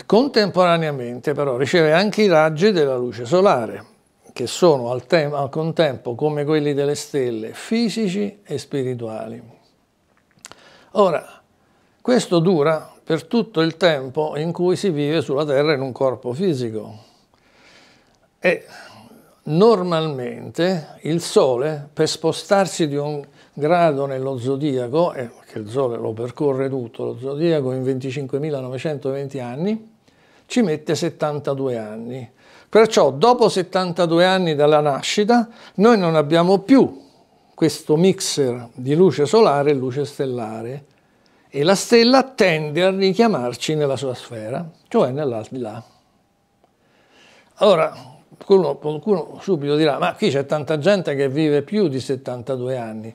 Contemporaneamente però riceve anche i raggi della luce solare che sono al, al contempo, come quelli delle stelle, fisici e spirituali. Ora, questo dura per tutto il tempo in cui si vive sulla Terra in un corpo fisico. E normalmente il Sole, per spostarsi di un grado nello zodiaco, eh, che il Sole lo percorre tutto, lo zodiaco in 25.920 anni, ci mette 72 anni. Perciò dopo 72 anni dalla nascita noi non abbiamo più questo mixer di luce solare e luce stellare e la stella tende a richiamarci nella sua sfera, cioè nell'aldilà. Allora, qualcuno, qualcuno subito dirà, ma qui c'è tanta gente che vive più di 72 anni.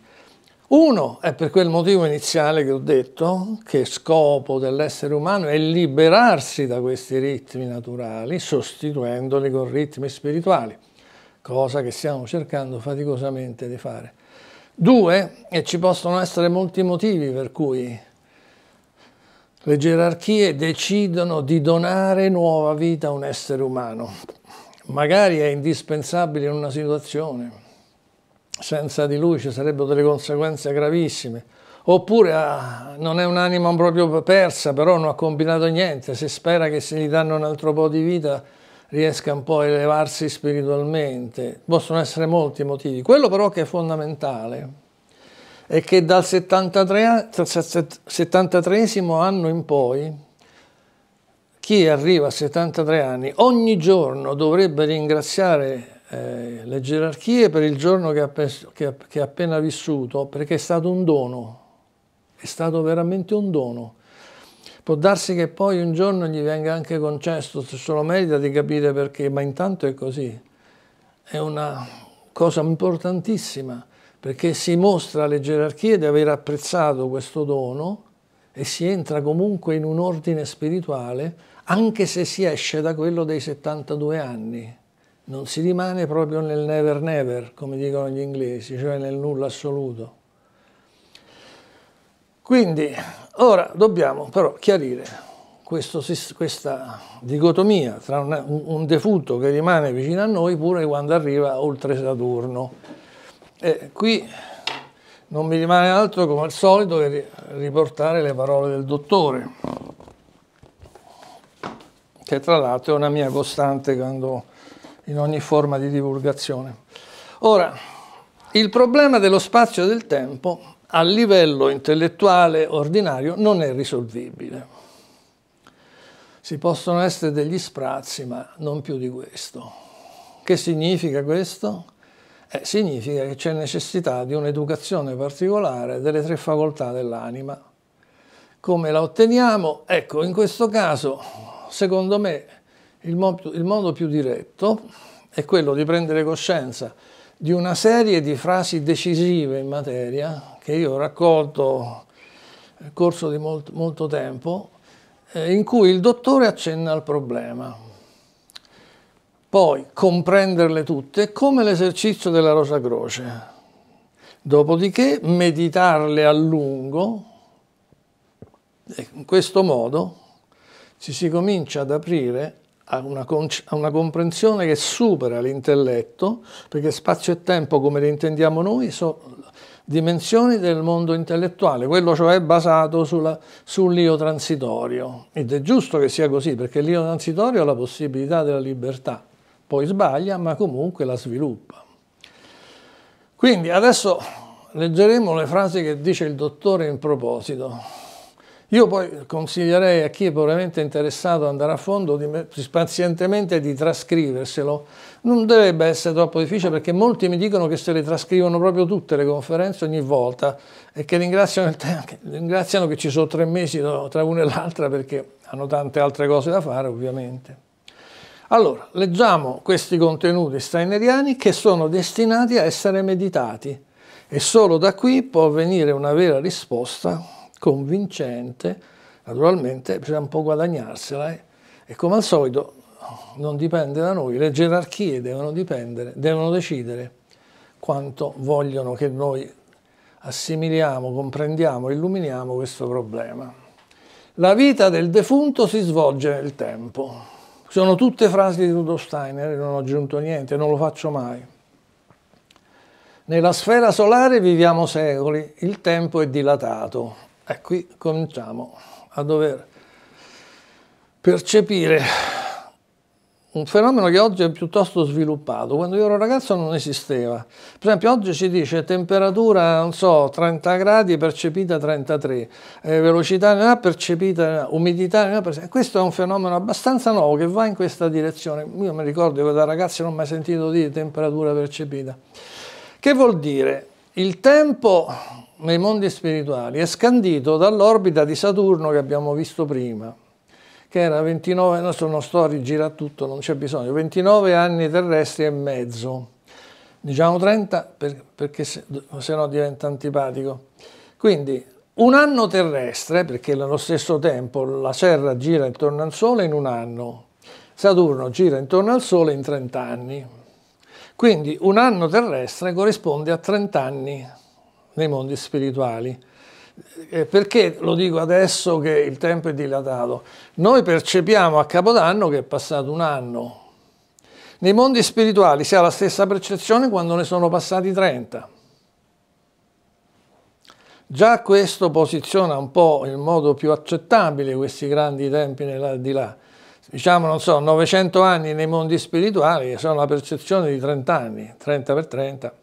Uno è per quel motivo iniziale che ho detto, che scopo dell'essere umano è liberarsi da questi ritmi naturali sostituendoli con ritmi spirituali, cosa che stiamo cercando faticosamente di fare. Due, e ci possono essere molti motivi per cui le gerarchie decidono di donare nuova vita a un essere umano. Magari è indispensabile in una situazione, senza di lui ci sarebbero delle conseguenze gravissime. Oppure ah, non è un'anima proprio persa, però non ha combinato niente, si spera che se gli danno un altro po' di vita riesca un po' a elevarsi spiritualmente. Possono essere molti motivi. Quello però che è fondamentale è che dal 73, 73 anno in poi, chi arriva a 73 anni, ogni giorno dovrebbe ringraziare eh, le gerarchie per il giorno che ha, che, che ha appena vissuto, perché è stato un dono, è stato veramente un dono. Può darsi che poi un giorno gli venga anche concesso, se solo merita di capire perché, ma intanto è così. È una cosa importantissima, perché si mostra alle gerarchie di aver apprezzato questo dono e si entra comunque in un ordine spirituale, anche se si esce da quello dei 72 anni non si rimane proprio nel never never, come dicono gli inglesi, cioè nel nulla assoluto. Quindi ora dobbiamo però chiarire questo, questa dicotomia tra un, un defunto che rimane vicino a noi pure quando arriva oltre Saturno. E qui non mi rimane altro come al solito che riportare le parole del dottore, che tra l'altro è una mia costante quando in ogni forma di divulgazione. Ora, il problema dello spazio e del tempo a livello intellettuale ordinario non è risolvibile. Si possono essere degli sprazzi, ma non più di questo. Che significa questo? Eh, significa che c'è necessità di un'educazione particolare delle tre facoltà dell'anima. Come la otteniamo? Ecco, in questo caso, secondo me, il, mo- il modo più diretto è quello di prendere coscienza di una serie di frasi decisive in materia che io ho raccolto nel corso di molt- molto tempo, eh, in cui il dottore accenna al problema. Poi comprenderle tutte come l'esercizio della Rosa Croce. Dopodiché meditarle a lungo e in questo modo ci si comincia ad aprire a una, a una comprensione che supera l'intelletto, perché spazio e tempo, come li intendiamo noi, sono dimensioni del mondo intellettuale, quello cioè basato sull'io transitorio. Ed è giusto che sia così, perché l'io transitorio è la possibilità della libertà, poi sbaglia, ma comunque la sviluppa. Quindi adesso leggeremo le frasi che dice il dottore in proposito. Io poi consiglierei a chi è veramente interessato ad andare a fondo di, pazientemente di trascriverselo. Non dovrebbe essere troppo difficile perché molti mi dicono che se le trascrivono proprio tutte le conferenze ogni volta e che ringraziano, il che, ringraziano che ci sono tre mesi tra una e l'altra perché hanno tante altre cose da fare ovviamente. Allora, leggiamo questi contenuti steineriani che sono destinati a essere meditati e solo da qui può venire una vera risposta convincente, naturalmente bisogna un po' guadagnarsela eh? e come al solito non dipende da noi, le gerarchie devono, dipendere, devono decidere quanto vogliono che noi assimiliamo, comprendiamo, illuminiamo questo problema. La vita del defunto si svolge nel tempo. Sono tutte frasi di Rudolf Steiner, non ho aggiunto niente, non lo faccio mai. Nella sfera solare viviamo secoli, il tempo è dilatato, e qui cominciamo a dover percepire un fenomeno che oggi è piuttosto sviluppato, quando io ero ragazzo non esisteva. Per esempio oggi ci dice temperatura, non so, 30 gradi percepita 33, eh, velocità ne ha percepita, umidità ne ha percepita. Questo è un fenomeno abbastanza nuovo che va in questa direzione. Io mi ricordo che da ragazzo non ho mai sentito dire temperatura percepita. Che vuol dire? Il tempo nei mondi spirituali è scandito dall'orbita di Saturno che abbiamo visto prima, che era 29, adesso non sto a rigirare tutto, non c'è bisogno, 29 anni terrestri e mezzo, diciamo 30 per, perché se, se no diventa antipatico. Quindi un anno terrestre, perché allo stesso tempo la Serra gira intorno al Sole in un anno, Saturno gira intorno al Sole in 30 anni. Quindi un anno terrestre corrisponde a 30 anni nei mondi spirituali. Eh, perché lo dico adesso che il tempo è dilatato? Noi percepiamo a Capodanno che è passato un anno. Nei mondi spirituali si ha la stessa percezione quando ne sono passati 30. Già questo posiziona un po' in modo più accettabile questi grandi tempi di là. Diciamo, non so, 900 anni nei mondi spirituali sono la percezione di 30 anni, 30 per 30.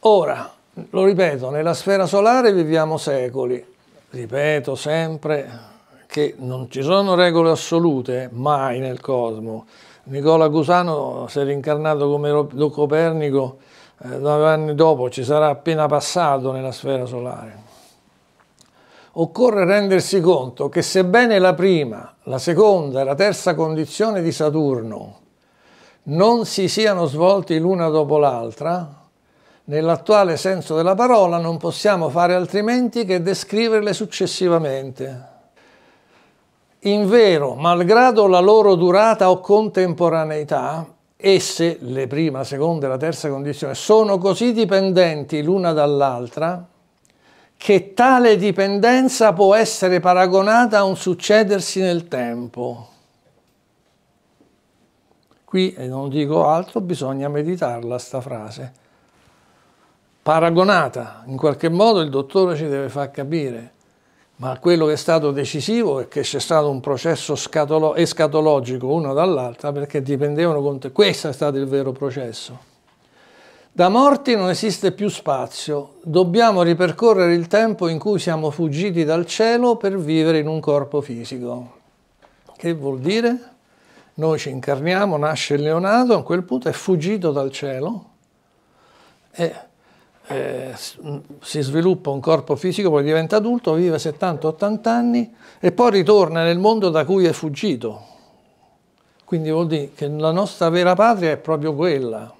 Ora, lo ripeto, nella sfera solare viviamo secoli, ripeto sempre che non ci sono regole assolute mai nel cosmo. Nicola Gusano si è reincarnato come Copernico eh, anni dopo, ci sarà appena passato nella sfera solare. Occorre rendersi conto che sebbene la prima, la seconda e la terza condizione di Saturno non si siano svolti l'una dopo l'altra, Nell'attuale senso della parola non possiamo fare altrimenti che descriverle successivamente. Invero, malgrado la loro durata o contemporaneità, esse, le prima, seconda e la terza condizione, sono così dipendenti l'una dall'altra che tale dipendenza può essere paragonata a un succedersi nel tempo. Qui, e non dico altro, bisogna meditarla sta frase paragonata, in qualche modo il dottore ci deve far capire, ma quello che è stato decisivo è che c'è stato un processo scatolo- escatologico uno dall'altra perché dipendevano con te. Questo è stato il vero processo. Da morti non esiste più spazio, dobbiamo ripercorrere il tempo in cui siamo fuggiti dal cielo per vivere in un corpo fisico. Che vuol dire? Noi ci incarniamo, nasce il neonato, a quel punto è fuggito dal cielo e eh, si sviluppa un corpo fisico, poi diventa adulto, vive 70-80 anni e poi ritorna nel mondo da cui è fuggito. Quindi vuol dire che la nostra vera patria è proprio quella.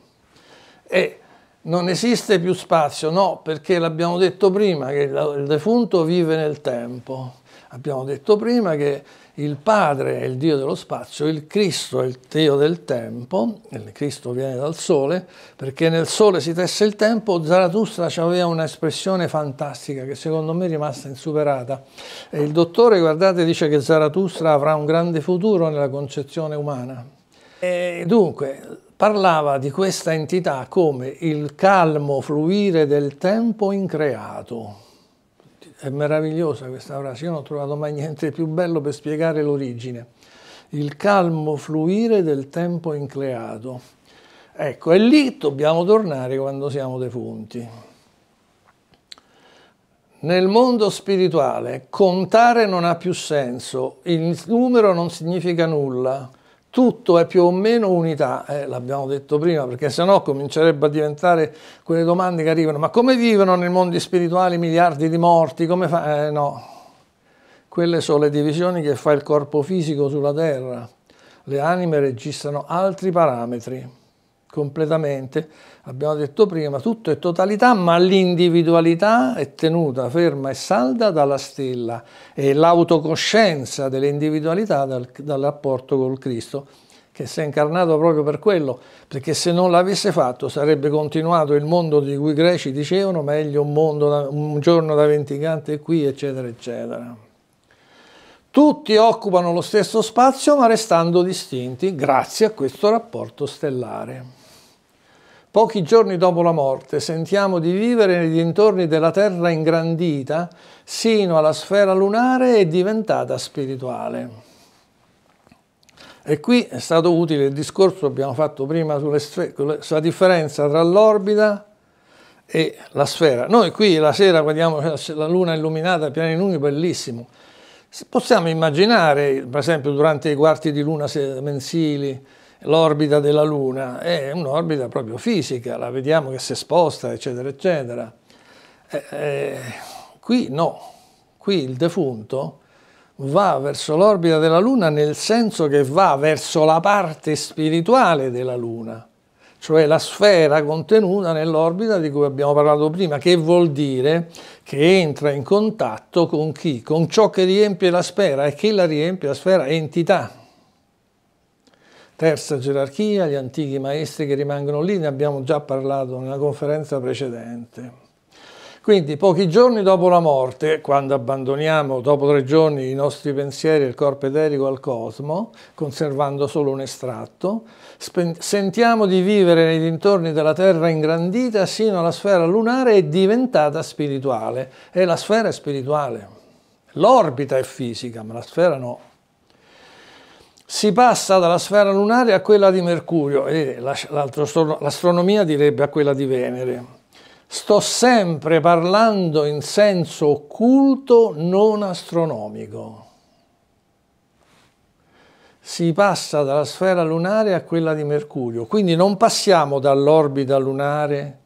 E non esiste più spazio, no, perché l'abbiamo detto prima che il defunto vive nel tempo. Abbiamo detto prima che il Padre è il Dio dello spazio, il Cristo è il Dio del tempo, il Cristo viene dal Sole, perché nel Sole si tesse il tempo, Zarathustra aveva un'espressione fantastica che secondo me è rimasta insuperata. E il dottore, guardate, dice che Zarathustra avrà un grande futuro nella concezione umana. E dunque, parlava di questa entità come il calmo fluire del tempo increato è meravigliosa questa frase, io non ho trovato mai niente più bello per spiegare l'origine. Il calmo fluire del tempo incleato. Ecco, è lì dobbiamo tornare quando siamo defunti. Nel mondo spirituale contare non ha più senso, il numero non significa nulla, tutto è più o meno unità, eh, l'abbiamo detto prima, perché sennò comincerebbe a diventare quelle domande che arrivano, ma come vivono nel mondo spirituale miliardi di morti, come fa? Eh, no, quelle sono le divisioni che fa il corpo fisico sulla terra, le anime registrano altri parametri completamente, abbiamo detto prima, tutto è totalità, ma l'individualità è tenuta ferma e salda dalla stella e l'autocoscienza dell'individualità dal, dal rapporto col Cristo che si è incarnato proprio per quello, perché se non l'avesse fatto sarebbe continuato il mondo di cui i greci dicevano meglio un, mondo da, un giorno da venticante qui, eccetera, eccetera. Tutti occupano lo stesso spazio ma restando distinti grazie a questo rapporto stellare. Pochi giorni dopo la morte sentiamo di vivere nei dintorni della Terra ingrandita sino alla sfera lunare e diventata spirituale. E qui è stato utile il discorso che abbiamo fatto prima sulla differenza tra l'orbita e la sfera. Noi qui la sera guardiamo la luna illuminata, piani lunghi, bellissimo. Possiamo immaginare, per esempio, durante i quarti di luna mensili, l'orbita della Luna è un'orbita proprio fisica, la vediamo che si sposta, eccetera, eccetera. Eh, eh, qui no, qui il defunto va verso l'orbita della Luna nel senso che va verso la parte spirituale della Luna, cioè la sfera contenuta nell'orbita di cui abbiamo parlato prima, che vuol dire che entra in contatto con chi? Con ciò che riempie la sfera e chi la riempie la sfera è entità Terza gerarchia, gli antichi maestri che rimangono lì, ne abbiamo già parlato nella conferenza precedente. Quindi pochi giorni dopo la morte, quando abbandoniamo dopo tre giorni i nostri pensieri e il corpo eterico al cosmo, conservando solo un estratto, sentiamo di vivere nei dintorni della Terra ingrandita sino alla sfera lunare e diventata spirituale. E la sfera è spirituale. L'orbita è fisica, ma la sfera no si passa dalla sfera lunare a quella di Mercurio e l'astronomia direbbe a quella di Venere. Sto sempre parlando in senso occulto non astronomico. Si passa dalla sfera lunare a quella di Mercurio, quindi non passiamo dall'orbita lunare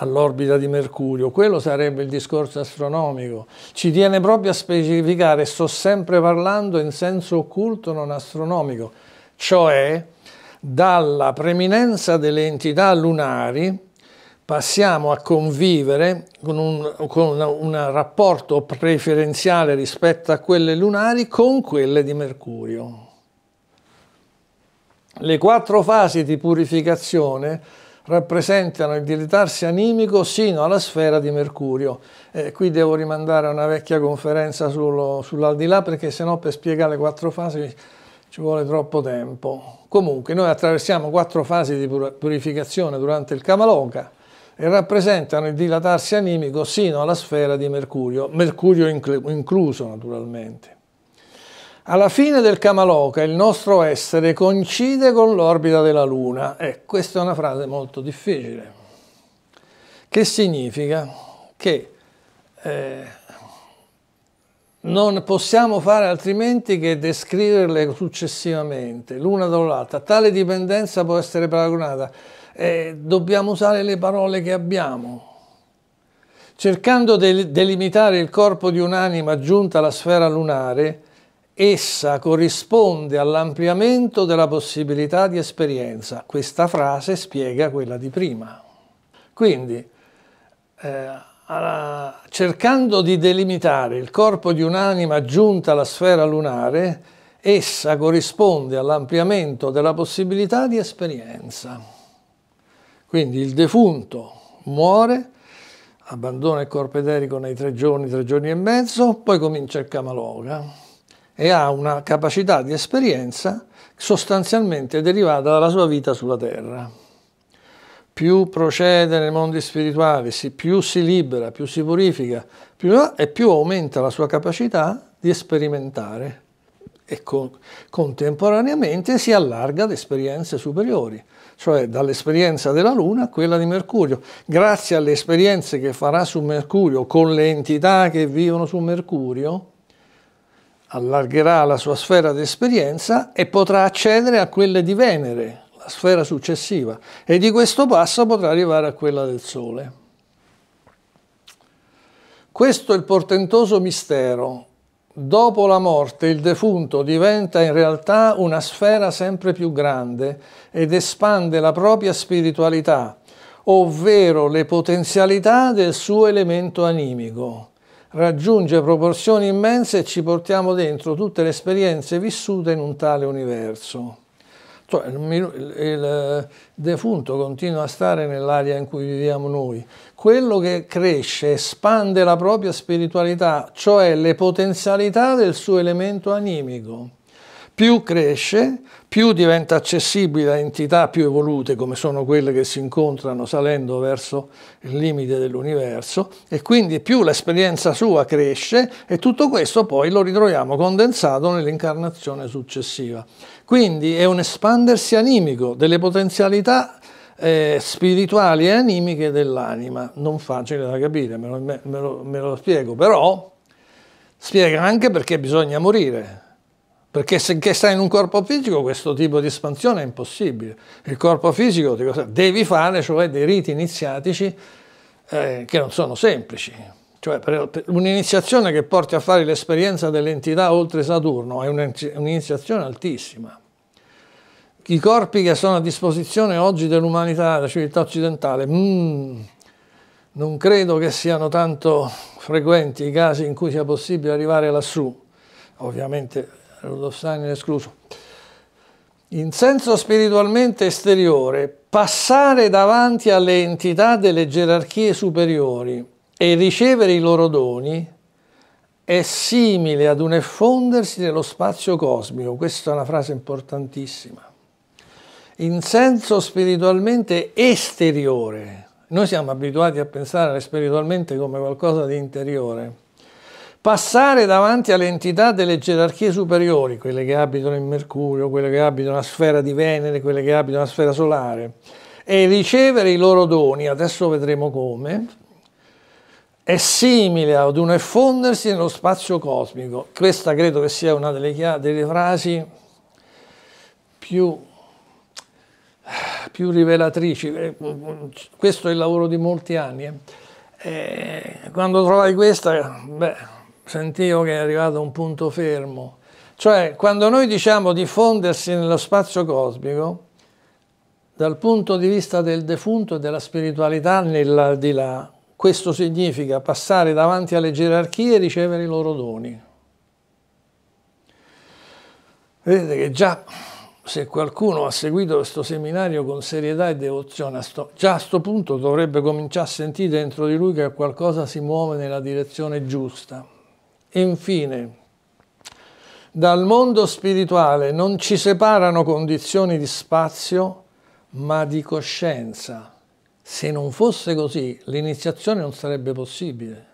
all'orbita di Mercurio, quello sarebbe il discorso astronomico. Ci tiene proprio a specificare, sto sempre parlando in senso occulto non astronomico, cioè dalla preminenza delle entità lunari passiamo a convivere con un, con un rapporto preferenziale rispetto a quelle lunari con quelle di Mercurio. Le quattro fasi di purificazione rappresentano il diletarsi animico sino alla sfera di Mercurio. Eh, qui devo rimandare a una vecchia conferenza sull'aldilà perché sennò per spiegare le quattro fasi ci vuole troppo tempo. Comunque noi attraversiamo quattro fasi di purificazione durante il Kamaloka e rappresentano il dilatarsi animico sino alla sfera di Mercurio, Mercurio incluso naturalmente. Alla fine del Kamaloka il nostro essere coincide con l'orbita della Luna. Eh, questa è una frase molto difficile, che significa che eh, non possiamo fare altrimenti che descriverle successivamente, l'una dall'altra. Tale dipendenza può essere paragonata. Eh, dobbiamo usare le parole che abbiamo. Cercando di delimitare il corpo di un'anima giunta alla sfera lunare, Essa corrisponde all'ampliamento della possibilità di esperienza. Questa frase spiega quella di prima. Quindi, eh, cercando di delimitare il corpo di un'anima giunta alla sfera lunare, essa corrisponde all'ampliamento della possibilità di esperienza. Quindi il defunto muore, abbandona il corpo eterico nei tre giorni, tre giorni e mezzo, poi comincia il Kamaloga e ha una capacità di esperienza sostanzialmente derivata dalla sua vita sulla terra. Più procede nei mondi spirituali, più si libera, più si purifica, più, e più aumenta la sua capacità di sperimentare e con, contemporaneamente si allarga ad esperienze superiori, cioè dall'esperienza della Luna a quella di Mercurio. Grazie alle esperienze che farà su Mercurio con le entità che vivono su Mercurio, allargherà la sua sfera di esperienza e potrà accedere a quelle di Venere, la sfera successiva, e di questo passo potrà arrivare a quella del Sole. Questo è il portentoso mistero. Dopo la morte il defunto diventa in realtà una sfera sempre più grande ed espande la propria spiritualità, ovvero le potenzialità del suo elemento animico raggiunge proporzioni immense e ci portiamo dentro tutte le esperienze vissute in un tale universo. Cioè, il eh, defunto continua a stare nell'area in cui viviamo noi. Quello che cresce espande la propria spiritualità, cioè le potenzialità del suo elemento animico. Più cresce, più diventa accessibile a entità più evolute come sono quelle che si incontrano salendo verso il limite dell'universo e quindi più l'esperienza sua cresce e tutto questo poi lo ritroviamo condensato nell'incarnazione successiva. Quindi è un espandersi animico delle potenzialità eh, spirituali e animiche dell'anima, non facile da capire, me lo, me, me lo, me lo spiego, però spiega anche perché bisogna morire perché se stai in un corpo fisico questo tipo di espansione è impossibile. Il corpo fisico devi fare, cioè dei riti iniziatici eh, che non sono semplici. Cioè un'iniziazione che porti a fare l'esperienza dell'entità oltre Saturno è un'iniziazione altissima. I corpi che sono a disposizione oggi dell'umanità, della civiltà occidentale, mm, non credo che siano tanto frequenti i casi in cui sia possibile arrivare lassù. Ovviamente Rudolsteiner escluso, in senso spiritualmente esteriore, passare davanti alle entità delle gerarchie superiori e ricevere i loro doni è simile ad un effondersi nello spazio cosmico. Questa è una frase importantissima. In senso spiritualmente esteriore, noi siamo abituati a pensare spiritualmente come qualcosa di interiore passare davanti alle entità delle gerarchie superiori, quelle che abitano in Mercurio, quelle che abitano la sfera di Venere, quelle che abitano la sfera solare, e ricevere i loro doni, adesso vedremo come, è simile ad un effondersi nello spazio cosmico. Questa credo che sia una delle, delle frasi più, più, rivelatrici. Eh, questo è il lavoro di molti anni. Eh. eh quando trovai questa, beh, sentivo che è arrivato a un punto fermo. Cioè, quando noi diciamo diffondersi nello spazio cosmico, dal punto di vista del defunto e della spiritualità nell'aldilà, questo significa passare davanti alle gerarchie e ricevere i loro doni. Vedete che già se qualcuno ha seguito questo seminario con serietà e devozione, già a questo punto dovrebbe cominciare a sentire dentro di lui che qualcosa si muove nella direzione giusta. Infine, dal mondo spirituale non ci separano condizioni di spazio, ma di coscienza. Se non fosse così, l'iniziazione non sarebbe possibile.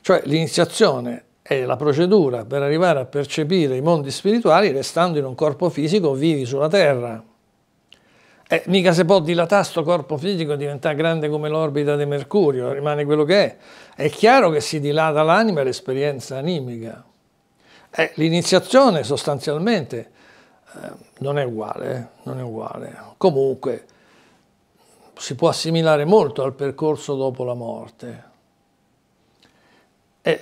Cioè, l'iniziazione è la procedura per arrivare a percepire i mondi spirituali restando in un corpo fisico vivi sulla Terra. Eh, mica se può dilatare questo corpo fisico e diventare grande come l'orbita di Mercurio, rimane quello che è. È chiaro che si dilata l'anima e l'esperienza animica. Eh, l'iniziazione sostanzialmente eh, non, è uguale, eh, non è uguale. Comunque si può assimilare molto al percorso dopo la morte. E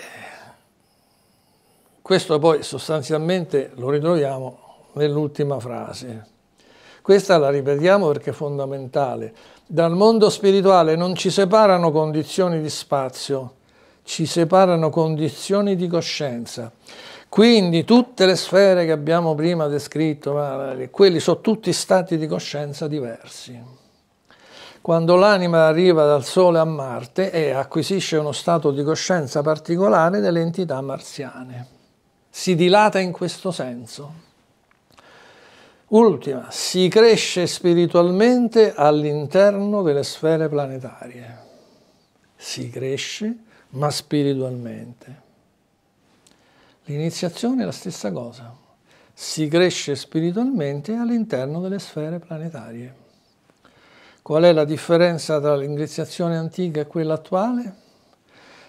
questo poi sostanzialmente lo ritroviamo nell'ultima frase. Questa la ripetiamo perché è fondamentale. Dal mondo spirituale non ci separano condizioni di spazio, ci separano condizioni di coscienza. Quindi tutte le sfere che abbiamo prima descritto, quelli sono tutti stati di coscienza diversi. Quando l'anima arriva dal Sole a Marte e acquisisce uno stato di coscienza particolare delle entità marziane, si dilata in questo senso. Ultima, si cresce spiritualmente all'interno delle sfere planetarie. Si cresce, ma spiritualmente. L'iniziazione è la stessa cosa. Si cresce spiritualmente all'interno delle sfere planetarie. Qual è la differenza tra l'iniziazione antica e quella attuale?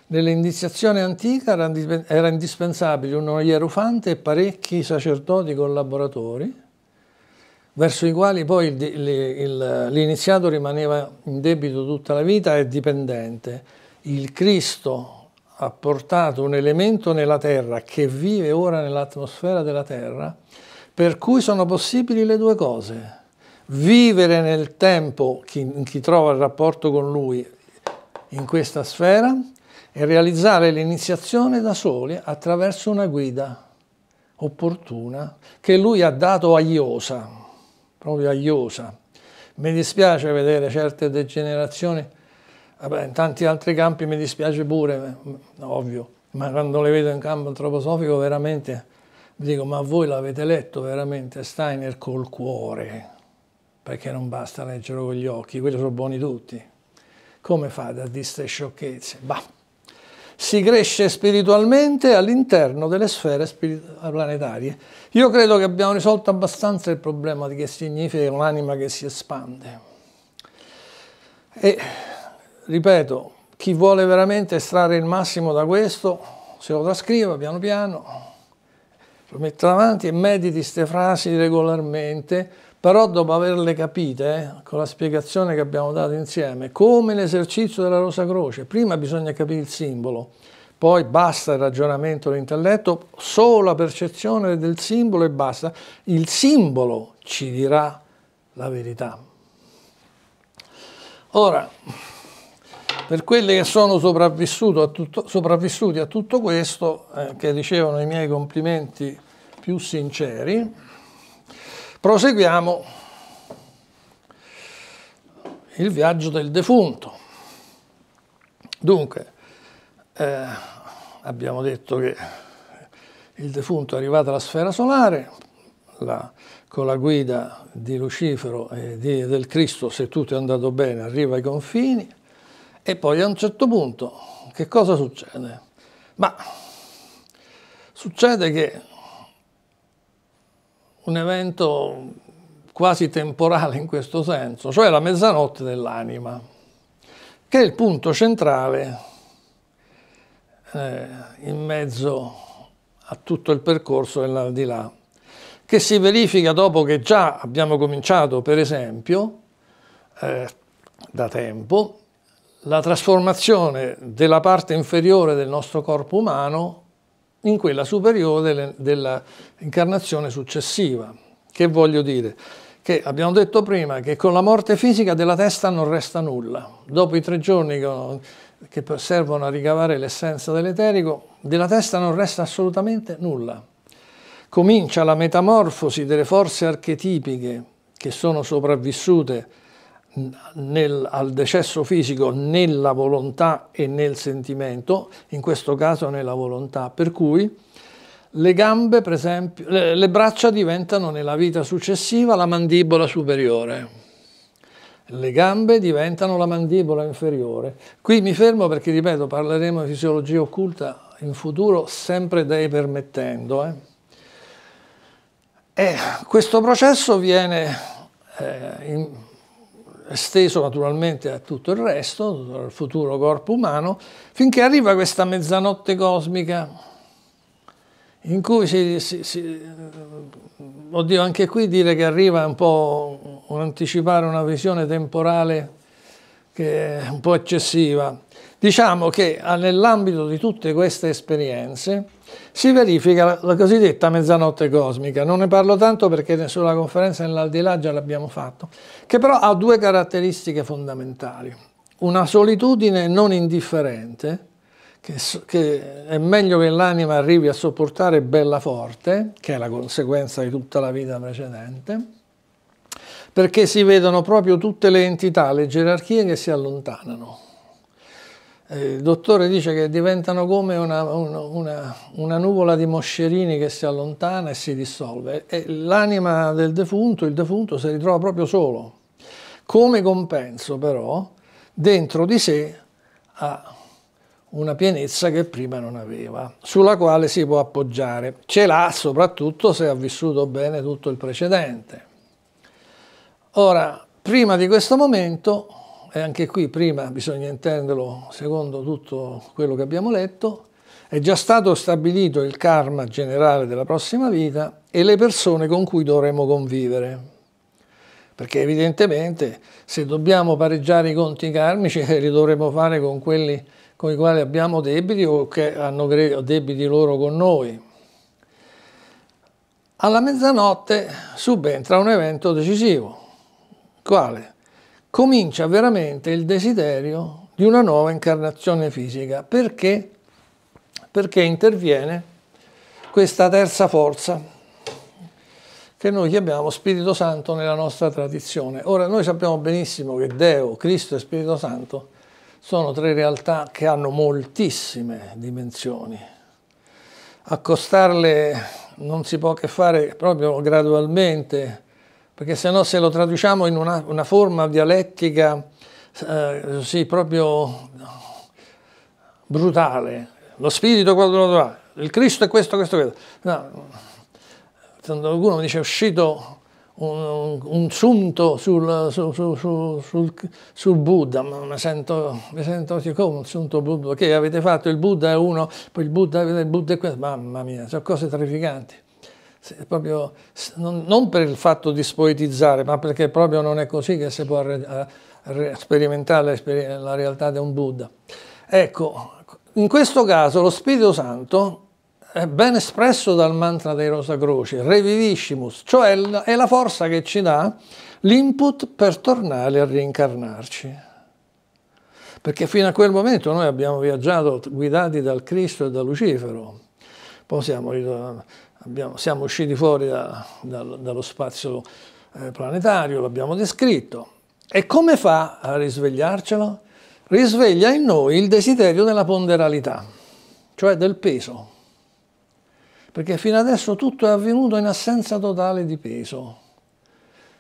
Nell'iniziazione antica era indispensabile uno ierofante e parecchi sacerdoti collaboratori verso i quali poi l'iniziato rimaneva in debito tutta la vita e dipendente. Il Cristo ha portato un elemento nella terra che vive ora nell'atmosfera della terra, per cui sono possibili le due cose. Vivere nel tempo, chi, chi trova il rapporto con lui in questa sfera, e realizzare l'iniziazione da soli attraverso una guida opportuna che lui ha dato a Iosa proprio aiosa. Mi dispiace vedere certe degenerazioni, Vabbè, in tanti altri campi mi dispiace pure, eh, ovvio, ma quando le vedo in campo antroposofico veramente mi dico ma voi l'avete letto veramente Steiner col cuore, perché non basta leggerlo con gli occhi, quelli sono buoni tutti. Come fate a dire queste sciocchezze? Bah si cresce spiritualmente all'interno delle sfere planetarie. Io credo che abbiamo risolto abbastanza il problema di che significa un'anima che si espande. E, ripeto, chi vuole veramente estrarre il massimo da questo, se lo trascriva piano piano, lo metta davanti e mediti queste frasi regolarmente, però dopo averle capite, con la spiegazione che abbiamo dato insieme, come l'esercizio della Rosa Croce, prima bisogna capire il simbolo, poi basta il ragionamento l'intelletto, solo la percezione del simbolo e basta. Il simbolo ci dirà la verità. Ora, per quelli che sono a tutto, sopravvissuti a tutto questo, eh, che ricevono i miei complimenti più sinceri, Proseguiamo il viaggio del defunto. Dunque, eh, abbiamo detto che il defunto è arrivato alla sfera solare, la, con la guida di Lucifero e di, del Cristo, se tutto è andato bene, arriva ai confini e poi a un certo punto che cosa succede? Ma succede che un evento quasi temporale in questo senso, cioè la mezzanotte dell'anima, che è il punto centrale eh, in mezzo a tutto il percorso dell'aldilà, che si verifica dopo che già abbiamo cominciato, per esempio, eh, da tempo, la trasformazione della parte inferiore del nostro corpo umano in quella superiore dell'incarnazione successiva. Che voglio dire? Che abbiamo detto prima che con la morte fisica della testa non resta nulla. Dopo i tre giorni che servono a ricavare l'essenza dell'eterico, della testa non resta assolutamente nulla. Comincia la metamorfosi delle forze archetipiche che sono sopravvissute nel, al decesso fisico nella volontà e nel sentimento, in questo caso nella volontà, per cui le gambe, per esempio, le, le braccia diventano nella vita successiva la mandibola superiore. Le gambe diventano la mandibola inferiore. Qui mi fermo perché, ripeto, parleremo di fisiologia occulta in futuro, sempre dei permettendo. Eh. E eh, questo processo viene eh, in, esteso naturalmente a tutto il resto, al futuro corpo umano, finché arriva questa mezzanotte cosmica in cui si, si, si eh, oddio anche qui dire che arriva un po' anticipare una visione temporale che è un po' eccessiva. Diciamo che ah, nell'ambito di tutte queste esperienze si verifica la cosiddetta mezzanotte cosmica. Non ne parlo tanto perché sulla conferenza nell'aldilà già l'abbiamo fatto, che però ha due caratteristiche fondamentali. Una solitudine non indifferente, che, che è meglio che l'anima arrivi a sopportare bella forte, che è la conseguenza di tutta la vita precedente, perché si vedono proprio tutte le entità, le gerarchie che si allontanano eh, il dottore dice che diventano come una, una, una, nuvola di moscerini che si allontana e si dissolve. E l'anima del defunto, il defunto si ritrova proprio solo. Come compenso però, dentro di sé ha una pienezza che prima non aveva, sulla quale si può appoggiare. Ce l'ha soprattutto se ha vissuto bene tutto il precedente. Ora, prima di questo momento e anche qui prima bisogna intenderlo secondo tutto quello che abbiamo letto, è già stato stabilito il karma generale della prossima vita e le persone con cui dovremo convivere. Perché evidentemente se dobbiamo pareggiare i conti karmici li dovremo fare con quelli con i quali abbiamo debiti o che hanno debiti loro con noi. Alla mezzanotte subentra un evento decisivo. Quale? comincia veramente il desiderio di una nuova incarnazione fisica. Perché? Perché interviene questa terza forza che noi chiamiamo Spirito Santo nella nostra tradizione. Ora noi sappiamo benissimo che Deo, Cristo e Spirito Santo sono tre realtà che hanno moltissime dimensioni. Accostarle non si può che fare proprio gradualmente, perché se no se lo traduciamo in una, una forma dialettica eh, sì, proprio brutale, lo spirito quando lo trova, il Cristo è questo, questo, questo. No. Qualcuno mi dice è uscito un, un sunto sul, su, su, su, sul, Buddha, ma mi sento, mi sento come un sunto Buddha, che avete fatto il Buddha è uno, poi il Buddha, il Buddha è questo, mamma mia, sono cose terrificanti proprio, non per il fatto di spoetizzare, ma perché proprio non è così che si può sperimentare la realtà di un Buddha. Ecco, in questo caso lo Spirito Santo è ben espresso dal mantra dei Rosa Rosacruci, reviviscimus, cioè è la forza che ci dà l'input per tornare a rincarnarci. Perché fino a quel momento noi abbiamo viaggiato guidati dal Cristo e da Lucifero. Poi siamo abbiamo, siamo usciti fuori da, da, dallo spazio eh, planetario, l'abbiamo descritto. E come fa a risvegliarcelo? Risveglia in noi il desiderio della ponderalità, cioè del peso. Perché fino adesso tutto è avvenuto in assenza totale di peso.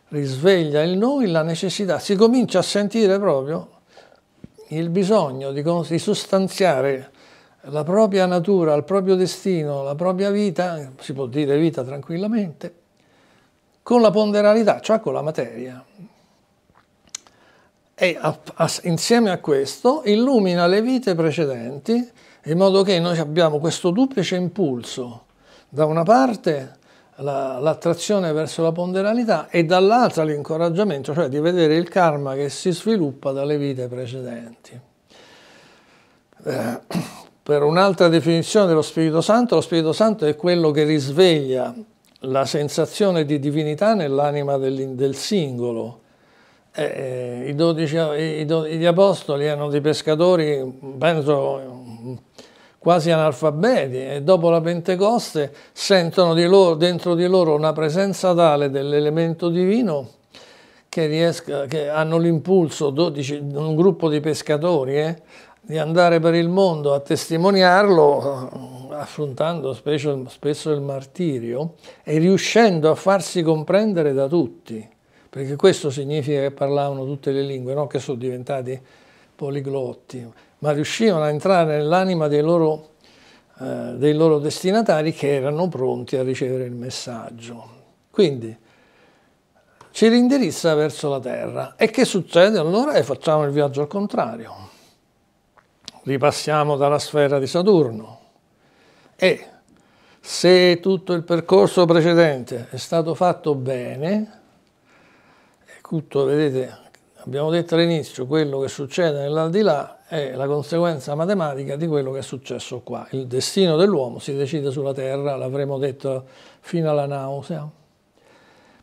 Risveglia in noi la necessità, si comincia a sentire proprio il bisogno di, sostanziare la propria natura, il proprio destino, la propria vita, si può dire vita tranquillamente, con la ponderalità, cioè con la materia. E a, a, insieme a questo illumina le vite precedenti, in modo che noi abbiamo questo duplice impulso, da una parte l'attrazione verso la ponderalità e dall'altra l'incoraggiamento, cioè di vedere il karma che si sviluppa dalle vite precedenti. Eh per un'altra definizione dello Spirito Santo, lo Spirito Santo è quello che risveglia la sensazione di divinità nell'anima del, del, singolo. Eh, eh i, 12, i, i, Gli apostoli erano dei pescatori, penso, quasi analfabeti e dopo la Pentecoste sentono di loro, dentro di loro una presenza tale dell'elemento divino che, riesca, che hanno l'impulso, un gruppo di pescatori, eh, di andare per il mondo a testimoniarlo, affrontando spesso, spesso il martirio e riuscendo a farsi comprendere da tutti, perché questo significa che parlavano tutte le lingue, non che sono diventati poliglotti, ma riuscivano a entrare nell'anima dei loro, eh, dei loro destinatari che erano pronti a ricevere il messaggio. Quindi ci rindirizza verso la terra. E che succede allora? E facciamo il viaggio al contrario ripassiamo dalla sfera di Saturno e se tutto il percorso precedente è stato fatto bene, e tutto, vedete, abbiamo detto all'inizio, quello che succede nell'aldilà è la conseguenza matematica di quello che è successo qua. Il destino dell'uomo si decide sulla Terra, l'avremo detto fino alla nausea.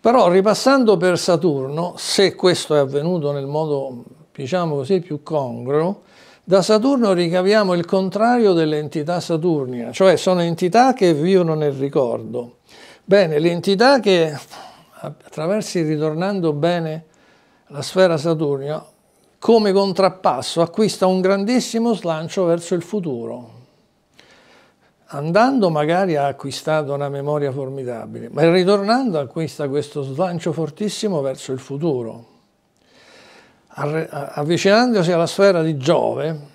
Però ripassando per Saturno, se questo è avvenuto nel modo, diciamo così, più congruo, da Saturno ricaviamo il contrario delle entità saturnia, cioè sono entità che vivono nel ricordo. Bene, l'entità che attraversi ritornando bene la sfera saturnia, come contrappasso acquista un grandissimo slancio verso il futuro. Andando magari ha acquistato una memoria formidabile, ma ritornando acquista questo slancio fortissimo verso il futuro avvicinandosi alla sfera di Giove,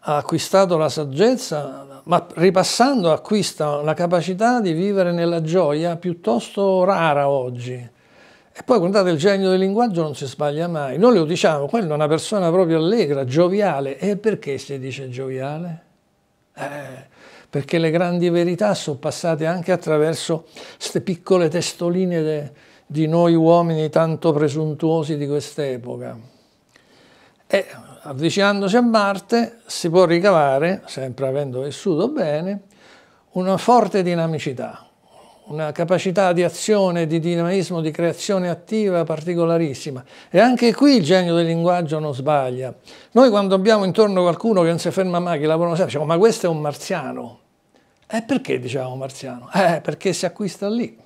ha acquistato la saggezza, ma ripassando acquista la capacità di vivere nella gioia piuttosto rara oggi. E poi guardate, il genio del linguaggio non si sbaglia mai. Noi lo diciamo, quella è una persona proprio allegra, gioviale. E perché si dice gioviale? Eh, perché le grandi verità sono passate anche attraverso queste piccole testoline di noi uomini tanto presuntuosi di quest'epoca. E avvicinandosi a Marte si può ricavare, sempre avendo vissuto bene, una forte dinamicità, una capacità di azione, di dinamismo, di creazione attiva particolarissima. E anche qui il genio del linguaggio non sbaglia. Noi quando abbiamo intorno qualcuno che non si ferma mai, che lavora sempre, diciamo ma questo è un marziano. E eh, perché diciamo marziano? Eh, perché si acquista lì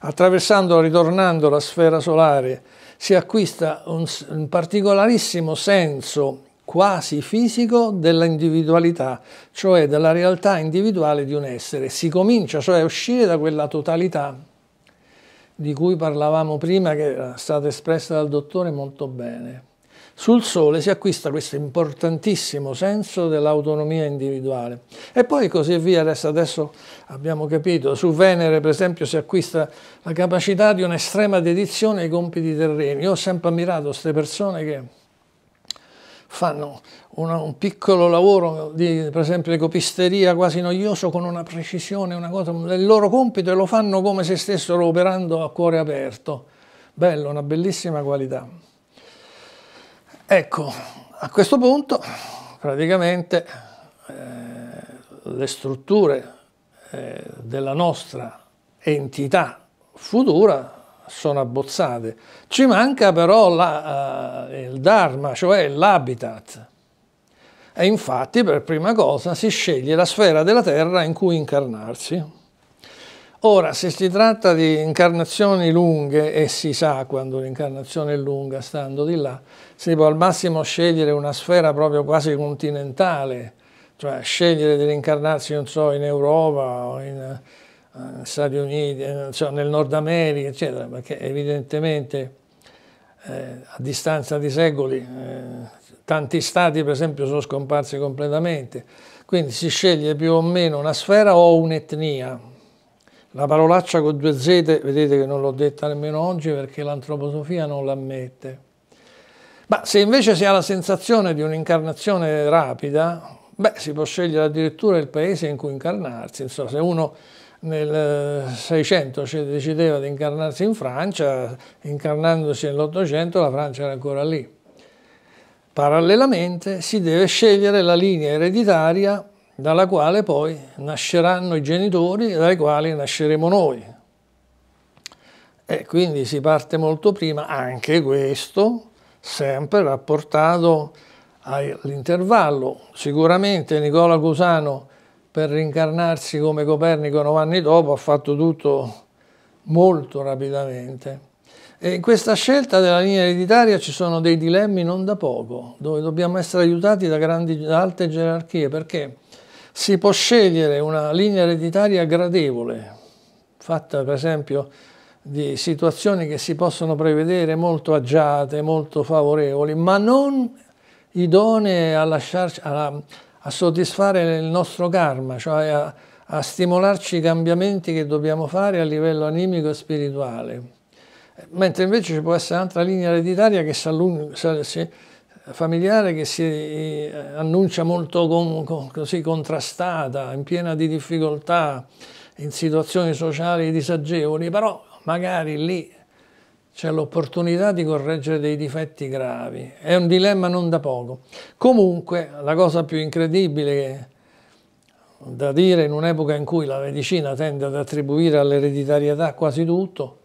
attraversandola, ritornando la sfera solare, si acquista un, un particolarissimo senso quasi fisico dell'individualità, cioè della realtà individuale di un essere. Si comincia cioè a uscire da quella totalità di cui parlavamo prima, che è stata espressa dal dottore molto bene. Sul sole si acquista questo importantissimo senso dell'autonomia individuale. E poi così via, adesso abbiamo capito, su Venere per esempio si acquista la capacità di un'estrema dedizione ai compiti terreni. Io ho sempre ammirato queste persone che fanno una, un piccolo lavoro di per esempio di quasi noioso con una precisione, una cosa, il loro compito e lo fanno come se stessero operando a cuore aperto. Bello, una bellissima qualità. Ecco, a questo punto praticamente eh, le strutture eh, della nostra entità futura sono abbozzate. Ci manca però la, eh, il dharma, cioè l'habitat. E infatti per prima cosa si sceglie la sfera della terra in cui incarnarsi. Ora, se si tratta di incarnazioni lunghe, e si sa quando l'incarnazione è lunga, stando di là, si può al massimo scegliere una sfera proprio quasi continentale, cioè scegliere di rincarnarsi, non so, in Europa o in, in eh, Stati Uniti, cioè nel Nord America, eccetera, perché evidentemente eh, a distanza di secoli eh, tanti stati per esempio sono scomparsi completamente, quindi si sceglie più o meno una sfera o un'etnia, la parolaccia con due Z, vedete che non l'ho detta nemmeno oggi perché l'antroposofia non l'ammette. Ma se invece si ha la sensazione di un'incarnazione rapida, beh, si può scegliere addirittura il paese in cui incarnarsi. Insomma, se uno nel 600 eh, decideva di incarnarsi in Francia, incarnandosi nell'Ottocento la Francia era ancora lì. Parallelamente si deve scegliere la linea ereditaria dalla quale poi nasceranno i genitori dai quali nasceremo noi. E quindi si parte molto prima, anche questo sempre rapportato all'intervallo. Sicuramente Nicola Cusano per rincarnarsi come Copernico nove anni dopo ha fatto tutto molto rapidamente. E in questa scelta della linea ereditaria ci sono dei dilemmi non da poco, dove dobbiamo essere aiutati da, grandi, da alte gerarchie, perché si può scegliere una linea ereditaria gradevole, fatta per esempio di situazioni che si possono prevedere molto agiate, molto favorevoli, ma non idonee a, lasciarci, a, a soddisfare il nostro karma, cioè a, a stimolarci i cambiamenti che dobbiamo fare a livello animico e spirituale. Mentre invece ci può essere un'altra linea ereditaria che si, allunga, si, familiare che si eh, annuncia molto con, con, così contrastata, in piena di difficoltà, in situazioni sociali disagevoli, però magari lì c'è l'opportunità di correggere dei difetti gravi. È un dilemma non da poco. Comunque, la cosa più incredibile da dire in un'epoca in cui la medicina tende ad attribuire all'ereditarietà quasi tutto,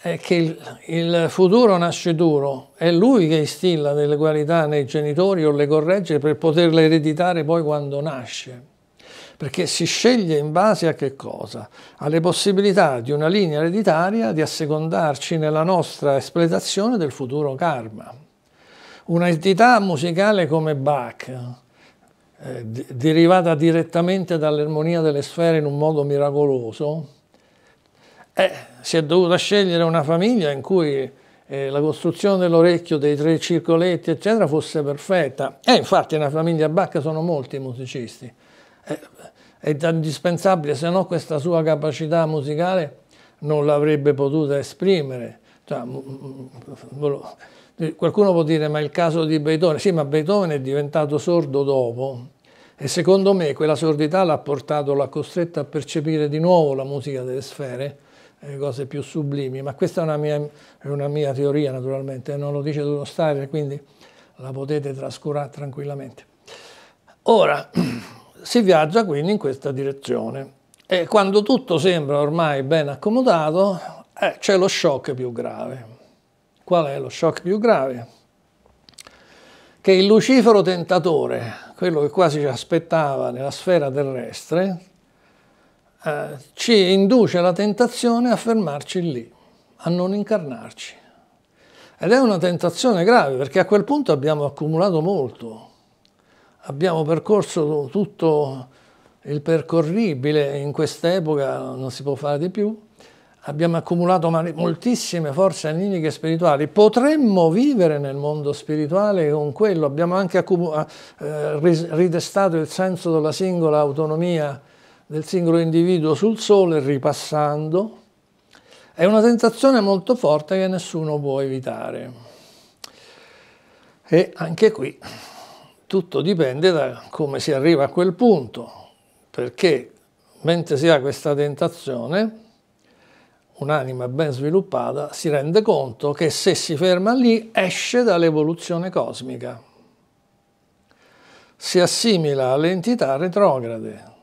è che il, il futuro nasce duro, è lui che instilla delle qualità nei genitori o le corregge per poterle ereditare poi quando nasce perché si sceglie in base a che cosa? Alle possibilità di una linea ereditaria di assecondarci nella nostra espletazione del futuro karma. Un'entità musicale come Bach, eh, derivata direttamente dall'armonia delle sfere in un modo miracoloso, eh, si è dovuta scegliere una famiglia in cui eh, la costruzione dell'orecchio, dei tre circoletti, eccetera, fosse perfetta. E eh, infatti nella famiglia Bach sono molti i musicisti. Eh, è indispensabile, se no questa sua capacità musicale non l'avrebbe potuta esprimere. Cioè, mm, mm, mm, eh, qualcuno può dire, ma il caso di Beethoven. Sì, ma Beethoven è diventato sordo dopo, e secondo me quella sordità l'ha portato, l'ha costretto a percepire di nuovo la musica delle sfere, eh, cose più sublimi, ma questa è una mia, è una mia teoria naturalmente, non lo dice Duno Steiner, quindi la potete trascurare tranquillamente. Ora, si viaggia quindi in questa direzione e quando tutto sembra ormai ben accomodato eh, c'è lo shock più grave. Qual è lo shock più grave? Che il lucifero tentatore, quello che quasi ci aspettava nella sfera terrestre, eh, ci induce la tentazione a fermarci lì, a non incarnarci. Ed è una tentazione grave perché a quel punto abbiamo accumulato molto, abbiamo percorso tutto il percorribile in quest'epoca, non si può fare di più, abbiamo accumulato moltissime forze animiche spirituali, potremmo vivere nel mondo spirituale con quello, abbiamo anche eh, ridestato il senso della singola autonomia del singolo individuo sul sole ripassando è una tentazione molto forte che nessuno può evitare. E anche qui tutto dipende da come si arriva a quel punto, perché mentre si ha questa tentazione, un'anima ben sviluppata si rende conto che se si ferma lì esce dall'evoluzione cosmica, si assimila all'entità retrograde,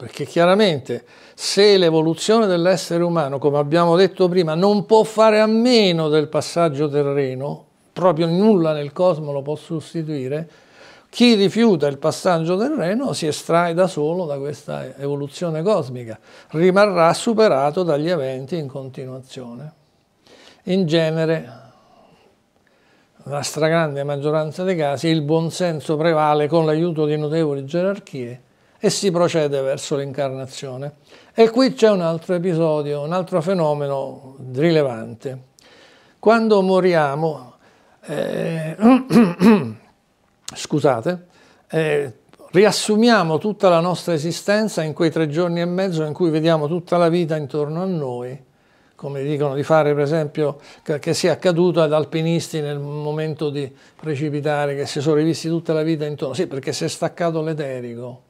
perché chiaramente se l'evoluzione dell'essere umano, come abbiamo detto prima, non può fare a meno del passaggio terreno, proprio nulla nel cosmo lo può sostituire, chi rifiuta il passaggio terreno si estrae da solo da questa evoluzione cosmica, rimarrà superato dagli eventi in continuazione. In genere, nella stragrande maggioranza dei casi, il buonsenso prevale con l'aiuto di notevoli gerarchie e si procede verso l'incarnazione. E qui c'è un altro episodio, un altro fenomeno rilevante. Quando moriamo, eh, scusate, eh, riassumiamo tutta la nostra esistenza in quei tre giorni e mezzo in cui vediamo tutta la vita intorno a noi, come dicono di fare per esempio che sia accaduto ad alpinisti nel momento di precipitare, che si sono rivisti tutta la vita intorno, sì perché si è staccato l'eterico,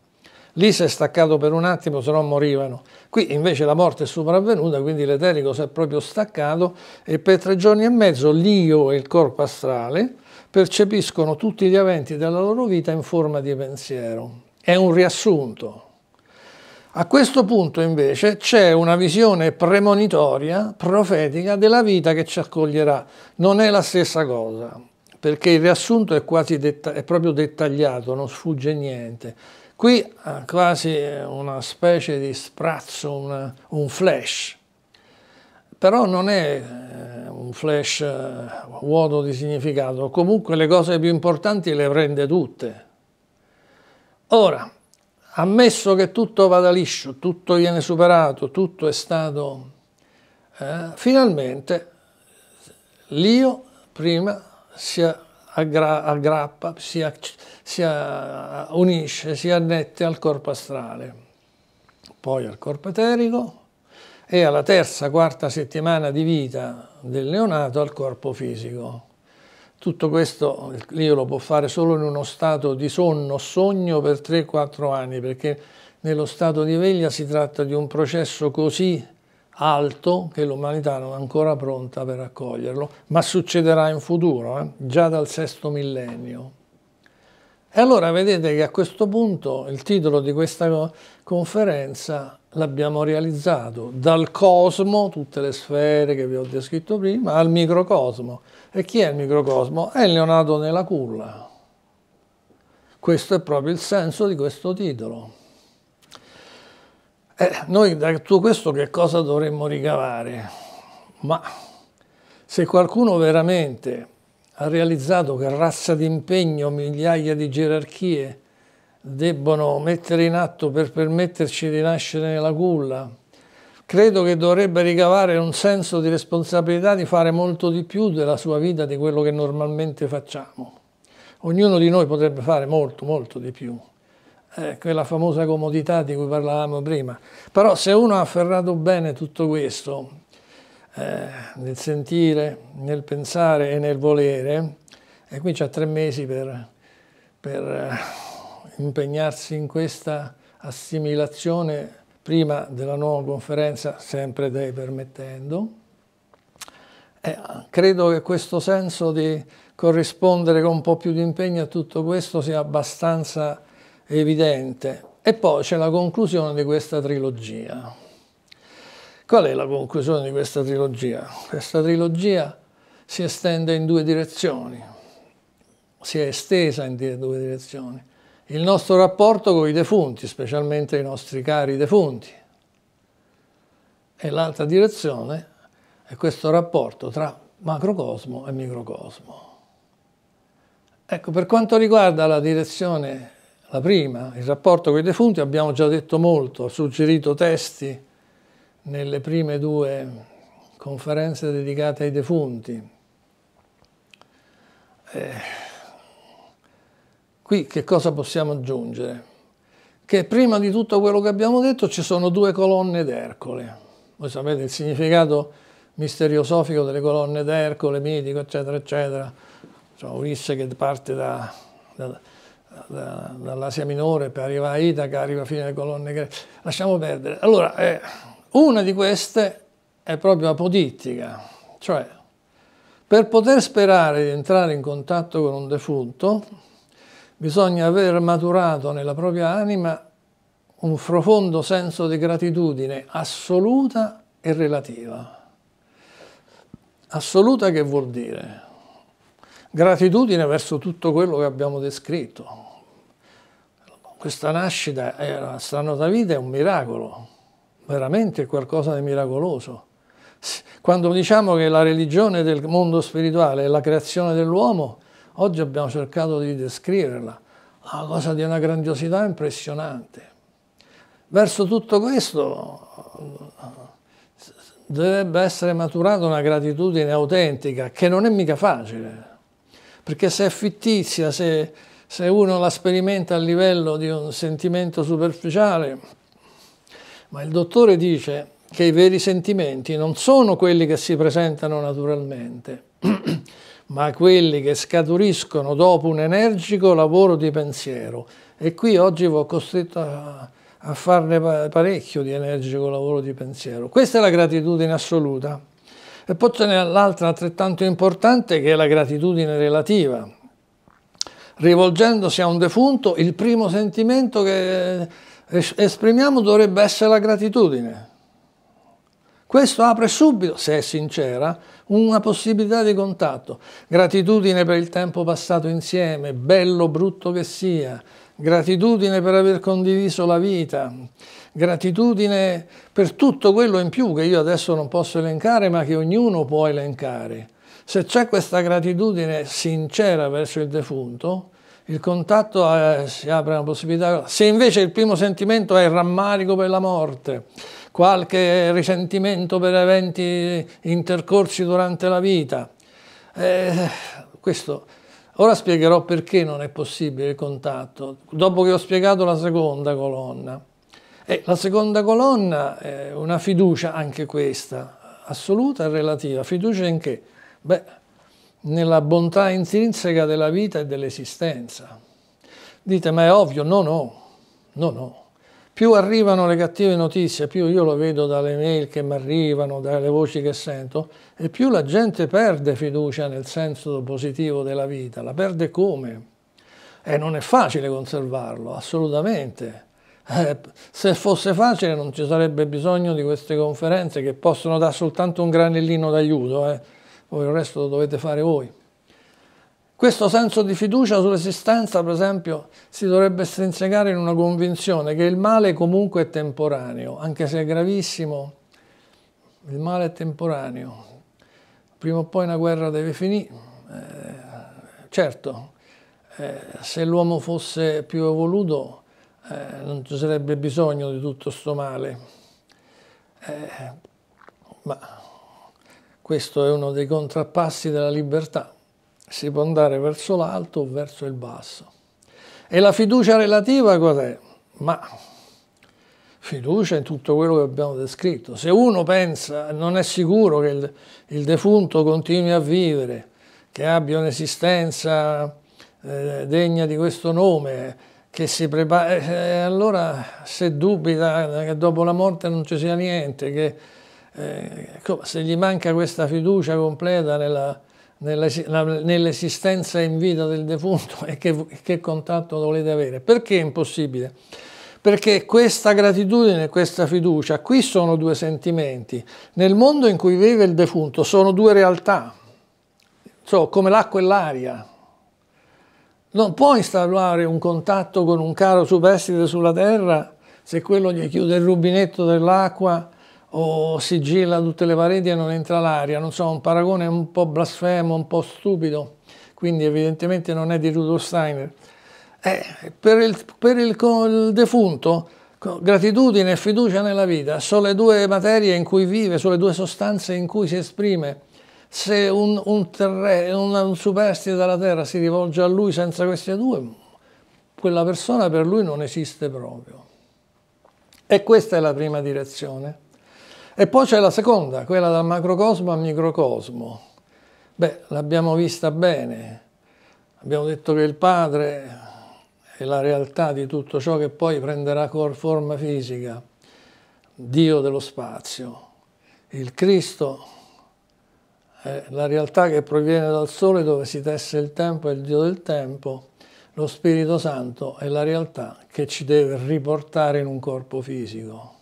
Lì si è staccato per un attimo, se no morivano. Qui invece la morte è sopravvenuta, quindi l'eterico si è proprio staccato e per tre giorni e mezzo l'io e il corpo astrale percepiscono tutti gli eventi della loro vita in forma di pensiero. È un riassunto. A questo punto invece c'è una visione premonitoria, profetica della vita che ci accoglierà. Non è la stessa cosa, perché il riassunto è, quasi detta è proprio dettagliato, non sfugge niente Qui ha eh, quasi eh, una specie di sprazzo, una, un flash, però non è eh, un flash vuoto di significato, comunque le cose più importanti le prende tutte. Ora, ammesso che tutto vada liscio, tutto viene superato, tutto è stato... Eh, finalmente l'io prima si è aggra aggrappa, si, si eh, unisce, si annette al corpo astrale, poi al corpo eterico e alla terza, quarta settimana di vita del neonato al corpo fisico. Tutto questo io lo può fare solo in uno stato di sonno, sogno per 3-4 anni, perché nello stato di veglia si tratta di un processo così alto che l'umanità non è ancora pronta per accoglierlo, ma succederà in futuro, eh? già dal sesto millennio. E allora vedete che a questo punto il titolo di questa conferenza l'abbiamo realizzato, dal cosmo, tutte le sfere che vi ho descritto prima, al microcosmo. E chi è il microcosmo? È il neonato nella culla. Questo è proprio il senso di questo titolo. Eh, noi da tutto questo che cosa dovremmo ricavare? Ma se qualcuno veramente ha realizzato che razza di impegno, migliaia di gerarchie debbono mettere in atto per permetterci di nascere nella culla, credo che dovrebbe ricavare un senso di responsabilità di fare molto di più della sua vita di quello che normalmente facciamo. Ognuno di noi potrebbe fare molto, molto di più eh, ecco, quella famosa comodità di cui parlavamo prima. Però se uno ha afferrato bene tutto questo, eh, nel sentire, nel pensare e nel volere, e qui c'ha tre mesi per, per eh, impegnarsi in questa assimilazione prima della nuova conferenza, sempre dei permettendo, eh, credo che questo senso di corrispondere con un po' più di impegno a tutto questo sia abbastanza evidente. E poi c'è la conclusione di questa trilogia. Qual è la conclusione di questa trilogia? Questa trilogia si estende in due direzioni, si è estesa in due direzioni. Il nostro rapporto con i defunti, specialmente i nostri cari defunti, e l'altra direzione è questo rapporto tra macrocosmo e microcosmo. Ecco, per quanto riguarda la direzione la prima, il rapporto con i defunti, abbiamo già detto molto, ho suggerito testi nelle prime due conferenze dedicate ai defunti. Eh, qui che cosa possiamo aggiungere? Che prima di tutto quello che abbiamo detto ci sono due colonne d'Ercole. Voi sapete il significato misteriosofico delle colonne d'Ercole, mitico, eccetera, eccetera. Cioè, Ulisse che parte da, da da, dall'Asia Minore per arrivare a Itaca, arriva fino alle colonne greche, lasciamo perdere. Allora, eh, una di queste è proprio apodittica, cioè per poter sperare di entrare in contatto con un defunto bisogna aver maturato nella propria anima un profondo senso di gratitudine assoluta e relativa. Assoluta che vuol dire? gratitudine verso tutto quello che abbiamo descritto. Questa nascita, questa nota vita è un miracolo, veramente qualcosa di miracoloso. Quando diciamo che la religione del mondo spirituale è la creazione dell'uomo, oggi abbiamo cercato di descriverla, una cosa di una grandiosità impressionante. Verso tutto questo dovrebbe essere maturata una gratitudine autentica, che non è mica facile perché se è fittizia, se, se uno la sperimenta a livello di un sentimento superficiale, ma il dottore dice che i veri sentimenti non sono quelli che si presentano naturalmente, ma quelli che scaturiscono dopo un energico lavoro di pensiero. E qui oggi vi ho costretto a, a farne parecchio di energico lavoro di pensiero. Questa è la gratitudine assoluta. E poi ce n'è l'altra altrettanto importante che è la gratitudine relativa. Rivolgendosi a un defunto, il primo sentimento che esprimiamo dovrebbe essere la gratitudine. Questo apre subito, se è sincera, una possibilità di contatto. Gratitudine per il tempo passato insieme, bello o brutto che sia, gratitudine per aver condiviso la vita, gratitudine per tutto quello in più che io adesso non posso elencare ma che ognuno può elencare. Se c'è questa gratitudine sincera verso il defunto, il contatto eh, si apre una possibilità. Se invece il primo sentimento è il rammarico per la morte, qualche risentimento per eventi intercorsi durante la vita, eh, questo Ora spiegherò perché non è possibile il contatto, dopo che ho spiegato la seconda colonna. E eh, la seconda colonna è eh, una fiducia, anche questa, assoluta e relativa. Fiducia in che? Beh, nella bontà intrinseca della vita e dell'esistenza. Dite, ma è ovvio? No, no, no, no. Più arrivano le cattive notizie, più io lo vedo dalle mail che mi arrivano, dalle voci che sento, e più la gente perde fiducia nel senso positivo della vita. La perde come? E eh, non è facile conservarlo, assolutamente eh, se fosse facile non ci sarebbe bisogno di queste conferenze che possono dare soltanto un granellino d'aiuto, eh. Poi il resto lo dovete fare voi. Questo senso di fiducia sull'esistenza, per esempio, si dovrebbe strinsegare in una convinzione che il male comunque è temporaneo, anche se è gravissimo, il male è temporaneo. Prima o poi una guerra deve finire. Eh, certo, eh, se l'uomo fosse più evoluto, eh, non ci sarebbe bisogno di tutto sto male. Eh, ma questo è uno dei contrappassi della libertà. Si può andare verso l'alto o verso il basso. E la fiducia relativa è? Ma fiducia in tutto quello che abbiamo descritto. Se uno pensa, non è sicuro che il, il defunto continui a vivere, che abbia un'esistenza eh, degna di questo nome, che si prepara, eh, eh allora se dubita che dopo la morte non ci sia niente, che eh, ecco, se gli manca questa fiducia completa nell'esistenza in vita del defunto e che, che contatto volete avere? Perché è impossibile? perché questa gratitudine e questa fiducia, qui sono due sentimenti. Nel mondo in cui vive il defunto sono due realtà, so, come l'acqua e l'aria. Non può installare un contatto con un caro superstite sulla terra se quello gli chiude il rubinetto dell'acqua o sigilla tutte le pareti e non entra l'aria. Non so, un paragone un po' blasfemo, un po' stupido, quindi evidentemente non è di Rudolf Steiner. Eh, per, il, per il, il defunto gratitudine e fiducia nella vita sono le due materie in cui vive, sono le due sostanze in cui si esprime se un, un, un, un superstite della terra si rivolge a lui senza queste due, quella persona per lui non esiste proprio. E questa è la prima direzione. E poi c'è la seconda, quella dal macrocosmo al microcosmo. Beh, l'abbiamo vista bene. Abbiamo detto che il Padre è la realtà di tutto ciò che poi prenderà forma fisica. Dio dello spazio. Il Cristo eh, la realtà che proviene dal sole dove si tesse il tempo e il Dio del tempo, lo Spirito Santo è la realtà che ci deve riportare in un corpo fisico.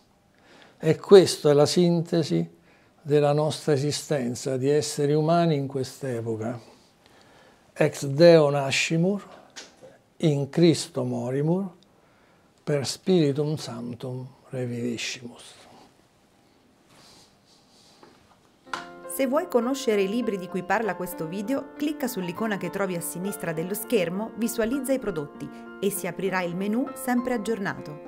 E questa è la sintesi della nostra esistenza di esseri umani in quest'epoca. Ex Deo nascimur, in Cristo morimur, per Spiritum Sanctum reviviscimus. Se vuoi conoscere i libri di cui parla questo video, clicca sull'icona che trovi a sinistra dello schermo, visualizza i prodotti e si aprirà il menu sempre aggiornato.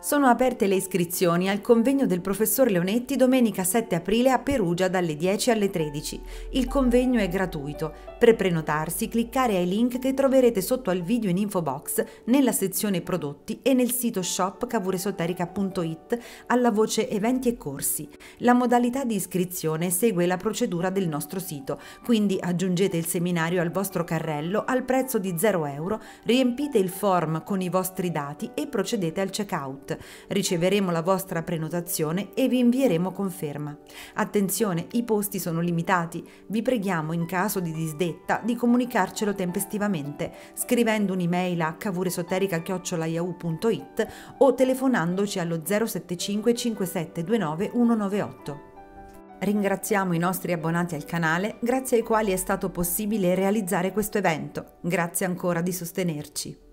Sono aperte le iscrizioni al convegno del professor Leonetti domenica 7 aprile a Perugia dalle 10 alle 13. Il convegno è gratuito, per prenotarsi cliccare ai link che troverete sotto al video in info box, nella sezione prodotti e nel sito shop cavuresoterica.it alla voce eventi e corsi. La modalità di iscrizione segue la procedura del nostro sito, quindi aggiungete il seminario al vostro carrello al prezzo di 0 euro, riempite il form con i vostri dati e procedete al checkout. Riceveremo la vostra prenotazione e vi invieremo conferma. Attenzione, i posti sono limitati, vi preghiamo in caso di disdetto fretta di comunicarcelo tempestivamente, scrivendo un'email a cavuresoterica.yahoo.it o telefonandoci allo 075 5729 198. Ringraziamo i nostri abbonati al canale, grazie ai quali è stato possibile realizzare questo evento. Grazie ancora di sostenerci.